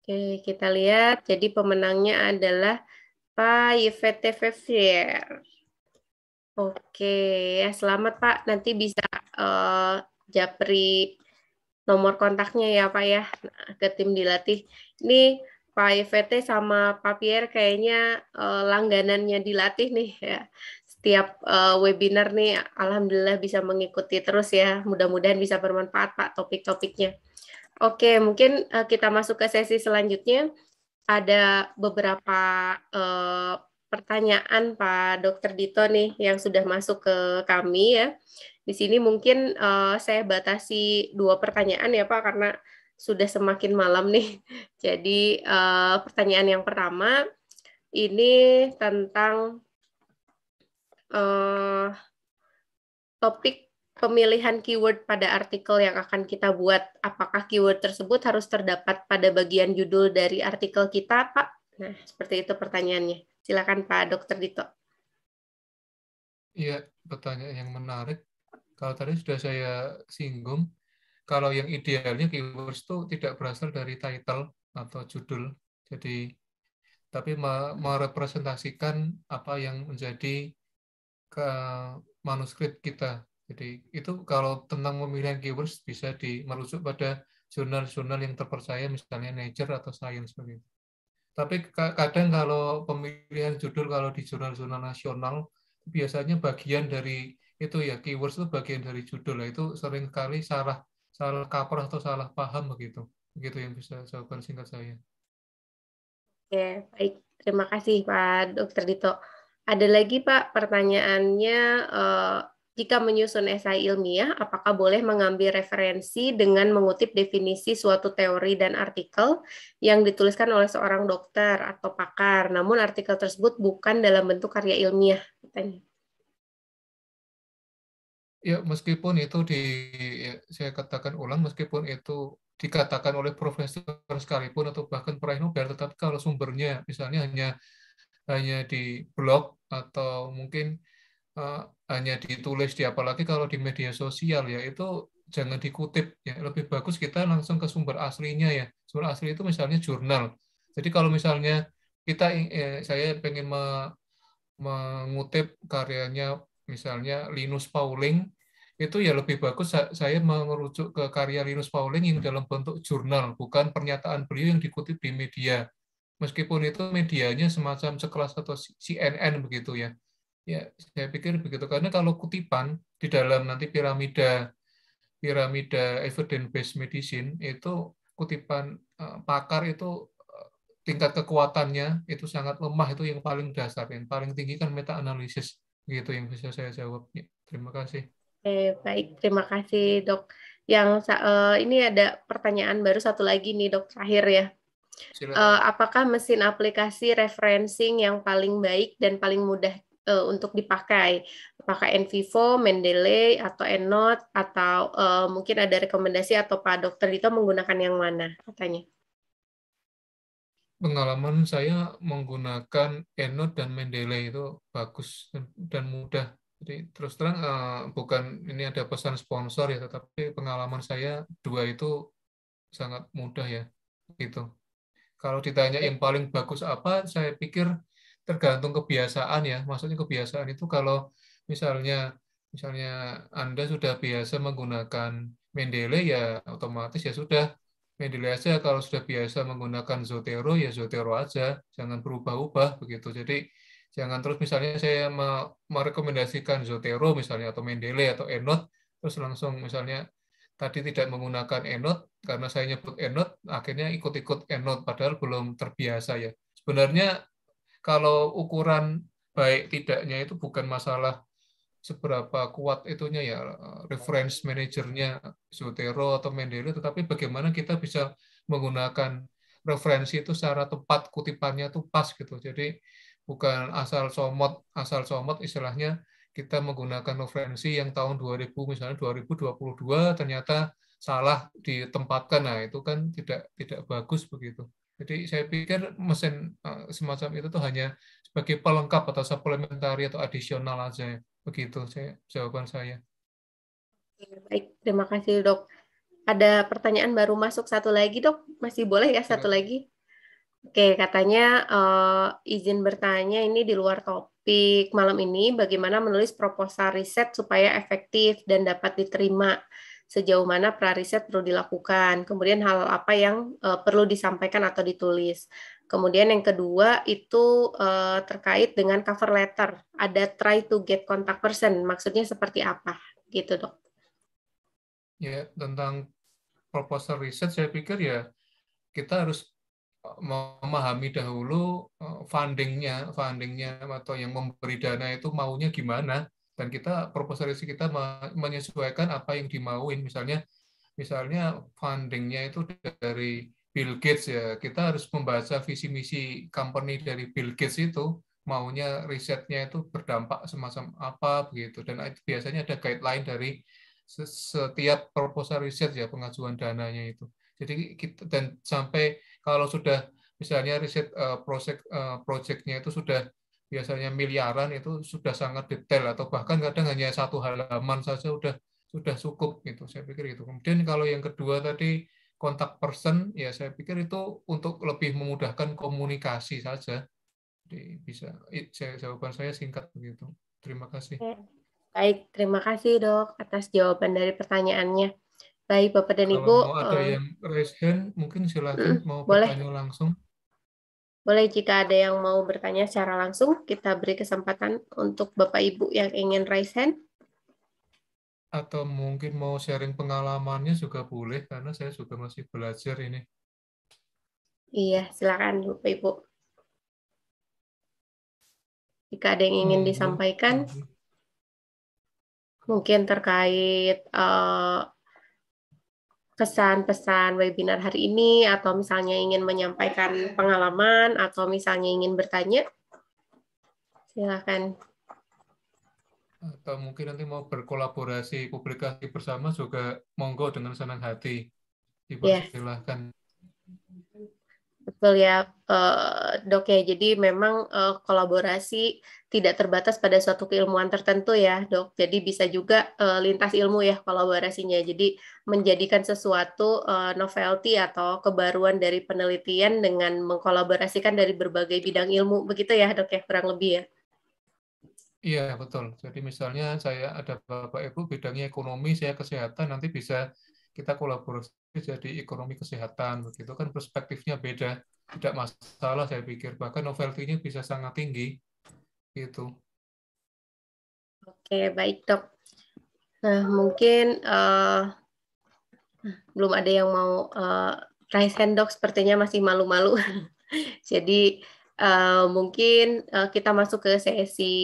Oke, kita lihat. Jadi pemenangnya adalah Pak Ivete Fevier. Oke, ya selamat Pak. Nanti bisa uh, Japri nomor kontaknya ya Pak ya nah, ke tim dilatih. Ini Pak IVT sama Pak Pierre kayaknya uh, langganannya dilatih nih ya. Setiap uh, webinar nih alhamdulillah bisa mengikuti terus ya. Mudah-mudahan bisa bermanfaat Pak topik-topiknya. Oke, mungkin uh, kita masuk ke sesi selanjutnya. Ada beberapa uh, pertanyaan Pak Dokter Dito nih yang sudah masuk ke kami ya. Di sini mungkin uh, saya batasi dua pertanyaan ya Pak karena sudah semakin malam nih. Jadi uh, pertanyaan yang pertama ini tentang uh, topik pemilihan keyword pada artikel yang akan kita buat. Apakah keyword tersebut harus terdapat pada bagian judul dari artikel kita, Pak? Nah, seperti itu pertanyaannya. Silakan Pak Dokter Dito. Iya, pertanyaan yang menarik. Kalau tadi sudah saya singgung, kalau yang idealnya keywords itu tidak berasal dari title atau judul. Jadi tapi merepresentasikan apa yang menjadi ke manuskrip kita. Jadi itu kalau tentang pemilihan keywords bisa merujuk pada jurnal-jurnal yang terpercaya misalnya Nature atau Science begitu. Tapi kadang kalau pemilihan judul kalau di jurnal-jurnal nasional biasanya bagian dari itu ya keywords itu bagian dari judul lah itu seringkali salah salah kaprah atau salah paham begitu begitu yang bisa jawaban singkat saya oke baik terima kasih Pak Dokter Dito ada lagi Pak pertanyaannya eh, jika menyusun esai ilmiah apakah boleh mengambil referensi dengan mengutip definisi suatu teori dan artikel yang dituliskan oleh seorang dokter atau pakar namun artikel tersebut bukan dalam bentuk karya ilmiah katanya ya meskipun itu di ya, saya katakan ulang meskipun itu dikatakan oleh profesor sekalipun atau bahkan peraih Nobel tetap kalau sumbernya misalnya hanya hanya di blog atau mungkin uh, hanya ditulis di apalagi kalau di media sosial ya itu jangan dikutip ya lebih bagus kita langsung ke sumber aslinya ya sumber asli itu misalnya jurnal jadi kalau misalnya kita eh, saya ingin me, mengutip karyanya misalnya Linus Pauling itu ya lebih bagus saya mengerujuk ke karya Linus Pauling yang dalam bentuk jurnal bukan pernyataan beliau yang dikutip di media meskipun itu medianya semacam sekelas atau CNN begitu ya ya saya pikir begitu karena kalau kutipan di dalam nanti piramida piramida evidence based medicine itu kutipan eh, pakar itu eh, tingkat kekuatannya itu sangat lemah itu yang paling dasar yang paling tinggi kan meta analisis Gitu yang bisa saya jawab. Ya, terima kasih. Eh, baik, terima kasih dok. Yang uh, ini ada pertanyaan baru satu lagi nih dok terakhir ya. Uh, apakah mesin aplikasi referencing yang paling baik dan paling mudah uh, untuk dipakai? Apakah Envivo, Mendeley, atau Ennot? atau uh, mungkin ada rekomendasi atau Pak Dokter itu menggunakan yang mana katanya? pengalaman saya menggunakan Enote dan Mendeley itu bagus dan mudah. Jadi terus terang eh, bukan ini ada pesan sponsor ya, tetapi pengalaman saya dua itu sangat mudah ya Itu Kalau ditanya yang paling bagus apa, saya pikir tergantung kebiasaan ya. Maksudnya kebiasaan itu kalau misalnya misalnya Anda sudah biasa menggunakan Mendeley ya otomatis ya sudah ventilasi aja kalau sudah biasa menggunakan Zotero ya Zotero aja, jangan berubah-ubah begitu. Jadi jangan terus misalnya saya merekomendasikan Zotero misalnya atau Mendeley atau EndNote terus langsung misalnya tadi tidak menggunakan EndNote karena saya nyebut EndNote akhirnya ikut-ikut EndNote padahal belum terbiasa ya. Sebenarnya kalau ukuran baik tidaknya itu bukan masalah seberapa kuat itunya ya eh, reference manajernya Zotero atau Mendeley, tetapi bagaimana kita bisa menggunakan referensi itu secara tepat kutipannya tuh pas gitu. Jadi bukan asal somot, asal somot istilahnya kita menggunakan referensi yang tahun 2000 misalnya 2022 ternyata salah ditempatkan. Nah, itu kan tidak tidak bagus begitu. Jadi saya pikir mesin eh, semacam itu tuh hanya sebagai pelengkap atau suplementari atau adisional aja ya. begitu saya jawaban saya baik terima kasih dok ada pertanyaan baru masuk satu lagi dok masih boleh ya satu lagi Oke, katanya uh, izin bertanya ini di luar topik malam ini, bagaimana menulis proposal riset supaya efektif dan dapat diterima? Sejauh mana prariset perlu dilakukan? Kemudian hal apa yang uh, perlu disampaikan atau ditulis? Kemudian yang kedua itu uh, terkait dengan cover letter. Ada try to get contact person, maksudnya seperti apa? Gitu, Dok. Ya, tentang proposal riset saya pikir ya kita harus eh, memahami dahulu eh, fundingnya, fundingnya atau yang memberi dana itu maunya gimana dan kita proposal riset kita menyesuaikan apa yang dimauin misalnya misalnya fundingnya itu dari Bill Gates ya kita harus membaca visi misi company dari Bill Gates itu maunya risetnya itu berdampak semacam apa begitu dan biasanya ada guideline dari setiap proposal riset ya pengajuan dananya itu jadi kita dan sampai kalau sudah misalnya riset uh, eh, project uh, eh, projectnya itu sudah biasanya miliaran itu sudah sangat detail atau bahkan kadang hanya satu halaman saja sudah sudah cukup gitu saya pikir itu kemudian kalau yang kedua tadi kontak person ya saya pikir itu untuk lebih memudahkan komunikasi saja. Jadi bisa jawaban saya singkat begitu. Terima kasih. Baik, terima kasih dok atas jawaban dari pertanyaannya. Baik Bapak dan Ibu. Kalau ada um, yang raise hand, mungkin silakan uh, mau boleh. bertanya langsung. Boleh jika ada yang mau bertanya secara langsung, kita beri kesempatan untuk Bapak Ibu yang ingin raise hand atau mungkin mau sharing pengalamannya juga boleh karena saya juga masih belajar ini. Iya, silakan bu Ibu. Jika ada yang ingin hmm, disampaikan, mungkin terkait eh, pesan pesan pesan webinar hari ini, atau misalnya ingin menyampaikan pengalaman, atau misalnya ingin bertanya, silakan atau mungkin nanti mau berkolaborasi publikasi bersama juga monggo dengan senang hati ibu Yeah. Betul ya, eh, dok ya. Jadi memang eh, kolaborasi tidak terbatas pada suatu keilmuan tertentu ya, dok. Jadi bisa juga eh, lintas ilmu ya kolaborasinya. Jadi menjadikan sesuatu novelty atau kebaruan dari penelitian dengan mengkolaborasikan dari berbagai bidang ilmu, begitu ya, dok ya, kurang lebih ya. Iya, betul. Jadi misalnya saya ada Bapak Ibu bidangnya ekonomi, saya kesehatan, nanti bisa kita kolaborasi jadi ekonomi kesehatan. Begitu kan perspektifnya beda. Tidak masalah saya pikir. Bahkan novelty-nya bisa sangat tinggi. Gitu. Oke, baik dok. Nah, mungkin uh, belum ada yang mau uh, raise hand dok, sepertinya masih malu-malu. jadi Uh, mungkin uh, kita masuk ke sesi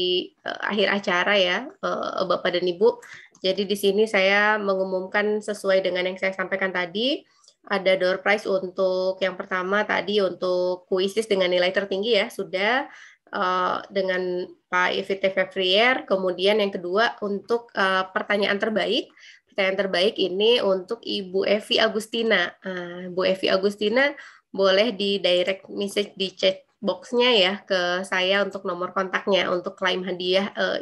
uh, akhir acara ya, uh, Bapak dan Ibu. Jadi di sini saya mengumumkan sesuai dengan yang saya sampaikan tadi, ada door prize untuk yang pertama tadi untuk kuisis dengan nilai tertinggi ya, sudah uh, dengan Pak Evite Fevrier. Kemudian yang kedua untuk uh, pertanyaan terbaik, pertanyaan terbaik ini untuk Ibu Evi Agustina. Uh, Bu Evi Agustina boleh di direct message di chat boxnya ya ke saya untuk nomor kontaknya untuk klaim hadiah e,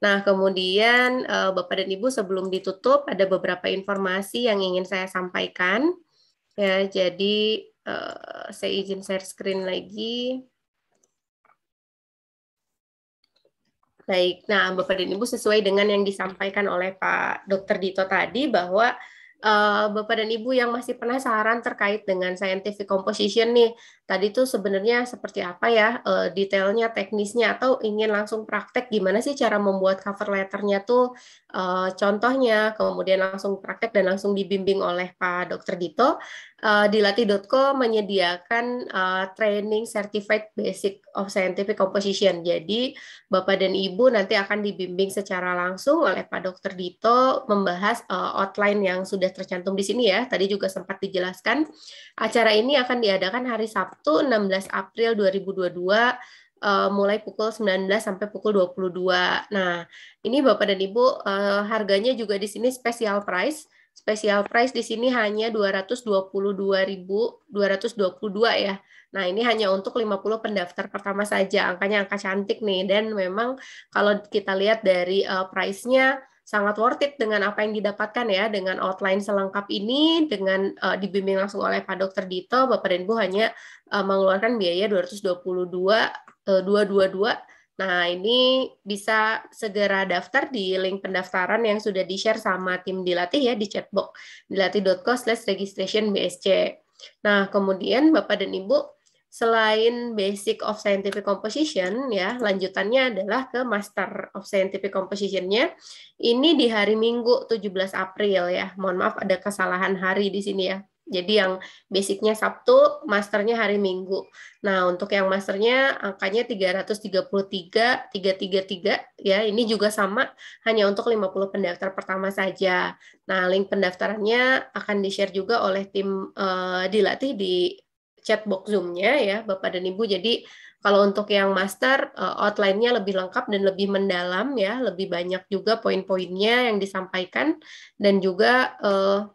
Nah, kemudian eh, Bapak dan Ibu sebelum ditutup ada beberapa informasi yang ingin saya sampaikan. Ya, jadi eh, saya izin share screen lagi. Baik, nah Bapak dan Ibu sesuai dengan yang disampaikan oleh Pak Dokter Dito tadi bahwa uh, Bapak dan Ibu yang masih penasaran terkait dengan scientific composition nih, tadi tuh sebenarnya seperti apa ya uh, detailnya, teknisnya, atau ingin langsung praktek gimana sih cara membuat cover letternya tuh uh, contohnya, kemudian langsung praktek dan langsung dibimbing oleh Pak Dokter Dito, uh, eh, dilatih.co menyediakan uh, training certified basic of scientific composition. Jadi Bapak dan Ibu nanti akan dibimbing secara langsung oleh Pak Dr. Dito membahas uh, outline yang sudah tercantum di sini ya. Tadi juga sempat dijelaskan. Acara ini akan diadakan hari Sabtu 16 April 2022 Uh, mulai pukul 19 sampai pukul 22. Nah, ini Bapak dan Ibu uh, harganya juga di sini special price Special price di sini hanya 222.222 ya. Nah, ini hanya untuk 50 pendaftar pertama saja. Angkanya angka cantik nih dan memang kalau kita lihat dari uh, price-nya sangat worth it dengan apa yang didapatkan ya dengan outline selengkap ini dengan uh, dibimbing langsung oleh Pak Dokter Dito Bapak dan Ibu hanya uh, mengeluarkan biaya 222 uh, 222 Nah, ini bisa segera daftar di link pendaftaran yang sudah di-share sama tim Dilatih ya di chatbox dilatih.co slash registration BSC. Nah, kemudian Bapak dan Ibu, selain basic of scientific composition, ya lanjutannya adalah ke master of scientific composition-nya. Ini di hari Minggu 17 April ya. Mohon maaf ada kesalahan hari di sini ya. Jadi yang basicnya Sabtu, masternya hari Minggu. Nah, untuk yang masternya angkanya 333, 333 ya. Ini juga sama hanya untuk 50 pendaftar pertama saja. Nah, link pendaftarannya akan di-share juga oleh tim uh, dilatih di chatbox Zoom-nya ya, Bapak dan Ibu. Jadi kalau untuk yang master, eh, outline-nya lebih lengkap dan lebih mendalam ya, lebih banyak juga poin-poinnya yang disampaikan dan juga uh,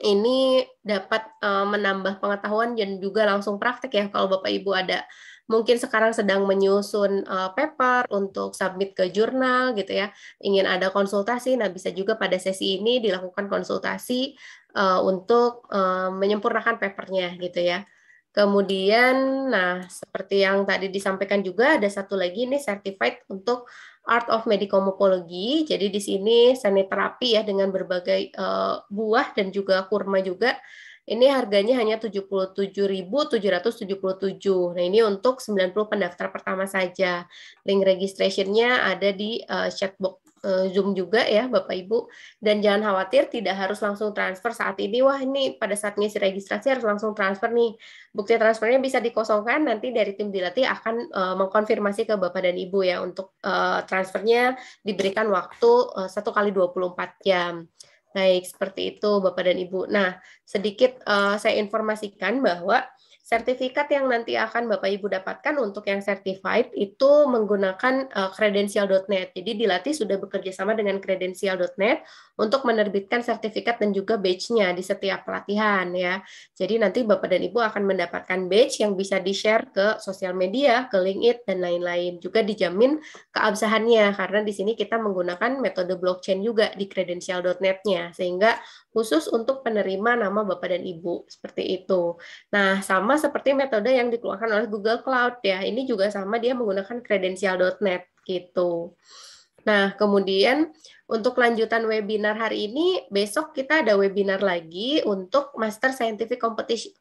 ini dapat uh, menambah pengetahuan dan juga langsung praktek ya kalau Bapak Ibu ada mungkin sekarang sedang menyusun uh, paper untuk submit ke jurnal gitu ya ingin ada konsultasi nah bisa juga pada sesi ini dilakukan konsultasi uh, untuk uh, menyempurnakan papernya gitu ya kemudian nah seperti yang tadi disampaikan juga ada satu lagi ini certified untuk Art of Medicomorphology. Jadi di sini seni terapi ya dengan berbagai uh, buah dan juga kurma juga. Ini harganya hanya 77.777. Nah, ini untuk 90 pendaftar pertama saja. Link registrationnya ada di uh, chatbox Eh, Zoom juga ya Bapak Ibu dan jangan khawatir tidak harus langsung transfer saat ini wah ini pada saat ngisi registrasi harus langsung transfer nih bukti transfernya bisa dikosongkan nanti dari tim dilatih akan uh, mengkonfirmasi ke Bapak dan Ibu ya untuk uh, transfernya diberikan waktu satu kali 24 jam baik seperti itu Bapak dan Ibu nah sedikit uh, saya informasikan bahwa Sertifikat yang nanti akan Bapak Ibu dapatkan untuk yang certified itu menggunakan uh, eh, credential.net. Jadi dilatih sudah bekerja sama dengan credential.net untuk menerbitkan sertifikat dan juga badge-nya di setiap pelatihan ya. Jadi nanti Bapak dan Ibu akan mendapatkan badge yang bisa di-share ke sosial media, ke LinkedIn dan lain-lain. Juga dijamin keabsahannya karena di sini kita menggunakan metode blockchain juga di credential.net-nya sehingga khusus untuk penerima nama Bapak dan Ibu seperti itu. Nah, sama seperti metode yang dikeluarkan oleh Google Cloud ya. Ini juga sama dia menggunakan credential.net gitu. Nah, kemudian untuk lanjutan webinar hari ini, besok kita ada webinar lagi untuk Master Scientific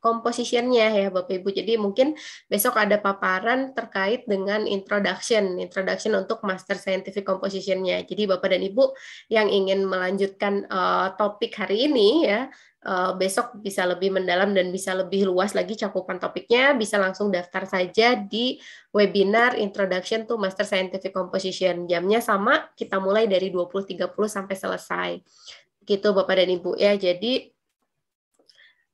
Composition-nya ya Bapak Ibu. Jadi mungkin besok ada paparan terkait dengan introduction, introduction untuk Master Scientific Composition-nya. Jadi Bapak dan Ibu yang ingin melanjutkan uh, topik hari ini ya, uh, besok bisa lebih mendalam dan bisa lebih luas lagi cakupan topiknya, bisa langsung daftar saja di webinar Introduction to Master Scientific Composition. Jamnya sama, kita mulai dari 23. 30 sampai selesai. Gitu Bapak dan Ibu ya. Jadi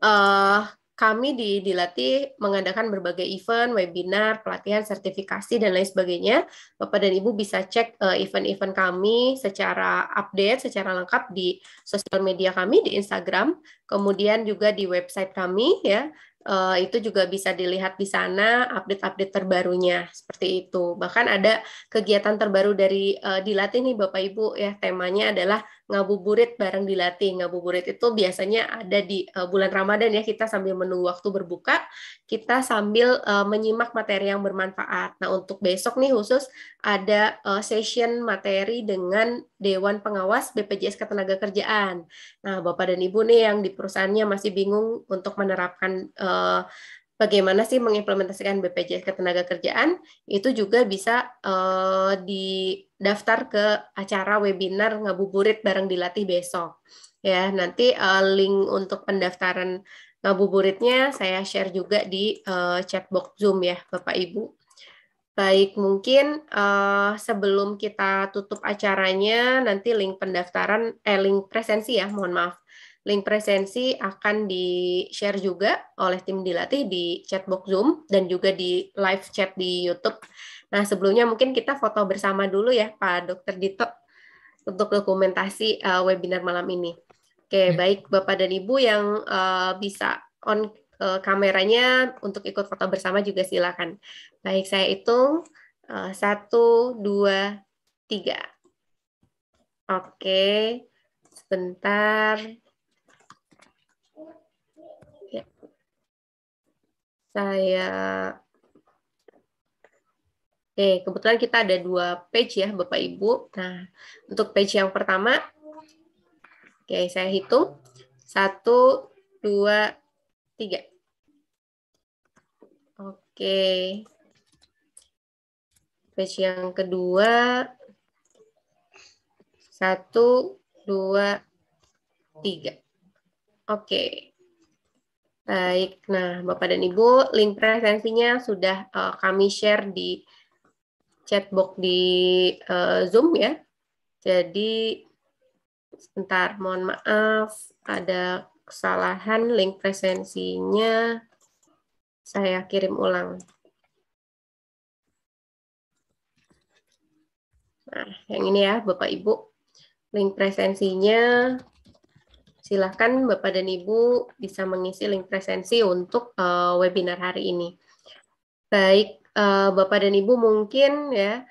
uh, kami di dilatih mengadakan berbagai event, webinar, pelatihan, sertifikasi dan lain sebagainya. Bapak dan Ibu bisa cek eh, event-event kami secara update, secara lengkap di sosial media kami di Instagram, kemudian juga di website kami ya uh, itu juga bisa dilihat di sana update-update terbarunya seperti itu. Bahkan ada kegiatan terbaru dari uh, dilatih nih Bapak Ibu ya temanya adalah ngabuburit bareng dilatih. Ngabuburit itu biasanya ada di uh, bulan Ramadan ya kita sambil menunggu waktu berbuka, kita sambil uh, menyimak materi yang bermanfaat. Nah, untuk besok nih khusus ada uh, session materi dengan Dewan Pengawas BPJS Ketenagakerjaan. Nah, Bapak dan Ibu nih yang di perusahaannya masih bingung untuk menerapkan uh, uh, bagaimana sih mengimplementasikan BPJS Ketenagakerjaan itu juga bisa uh, didaftar ke acara webinar ngabuburit bareng dilatih besok. Ya, nanti uh, link untuk pendaftaran ngabuburitnya saya share juga di uh, chatbox Zoom ya, Bapak Ibu. Baik, mungkin uh, sebelum kita tutup acaranya, nanti link pendaftaran, eh link presensi ya, mohon maaf Link presensi akan di-share juga oleh tim dilatih di chatbox Zoom dan juga di live chat di YouTube. Nah, sebelumnya mungkin kita foto bersama dulu ya Pak Dokter Dito untuk dokumentasi uh, webinar malam ini. Oke, ya. baik Bapak dan Ibu yang uh, bisa on uh, kameranya untuk ikut foto bersama juga silakan. Baik, saya hitung. Uh, satu, dua, tiga. Oke, sebentar. saya Oke, eh, kebetulan kita ada dua page ya, Bapak Ibu. Nah, untuk page yang pertama, oke, saya hitung satu, dua, tiga. Oke, page yang kedua, satu, dua, tiga. Oke, Baik, nah Bapak dan Ibu, link presensinya sudah uh, kami share di chatbox di uh, Zoom ya. Jadi sebentar, mohon maaf ada kesalahan link presensinya. Saya kirim ulang. Nah, yang ini ya Bapak Ibu. Link presensinya Silahkan Bapak dan Ibu bisa mengisi link presensi untuk uh, webinar hari ini. Baik, uh, Bapak dan Ibu mungkin ya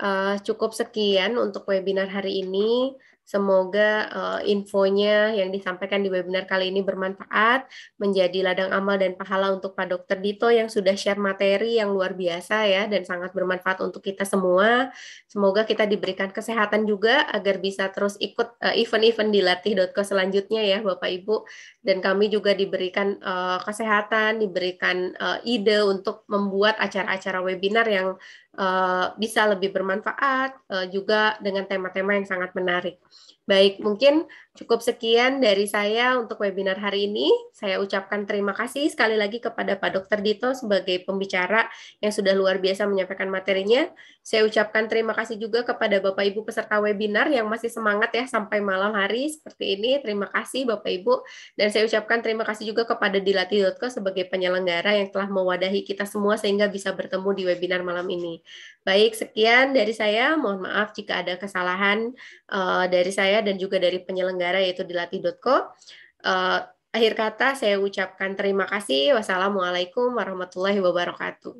uh, cukup sekian untuk webinar hari ini. Semoga uh, infonya yang disampaikan di webinar kali ini bermanfaat, menjadi ladang amal dan pahala untuk Pak Dokter Dito yang sudah share materi yang luar biasa ya dan sangat bermanfaat untuk kita semua. Semoga kita diberikan kesehatan juga agar bisa terus ikut event eh, event-event di latih.co selanjutnya ya Bapak Ibu dan kami juga diberikan uh, kesehatan, diberikan uh, ide untuk membuat acara-acara webinar yang Eh, bisa lebih bermanfaat eh, juga dengan tema-tema yang sangat menarik. Baik, mungkin cukup sekian dari saya untuk webinar hari ini. Saya ucapkan terima kasih sekali lagi kepada Pak Dr. Dito sebagai pembicara yang sudah luar biasa menyampaikan materinya. Saya ucapkan terima kasih juga kepada Bapak Ibu peserta webinar yang masih semangat ya sampai malam hari seperti ini. Terima kasih Bapak Ibu dan saya ucapkan terima kasih juga kepada Dilati.co sebagai penyelenggara yang telah mewadahi kita semua sehingga bisa bertemu di webinar malam ini. Baik, sekian dari saya. Mohon maaf jika ada kesalahan uh, dari saya saya dan juga dari penyelenggara yaitu dilatih.co. Uh, akhir kata saya ucapkan terima kasih. Wassalamualaikum warahmatullahi wabarakatuh.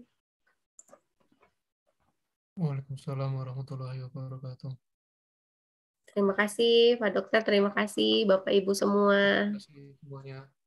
Waalaikumsalam warahmatullahi wabarakatuh. Terima kasih Pak Dokter, terima kasih Bapak Ibu semua. Terima kasih semuanya.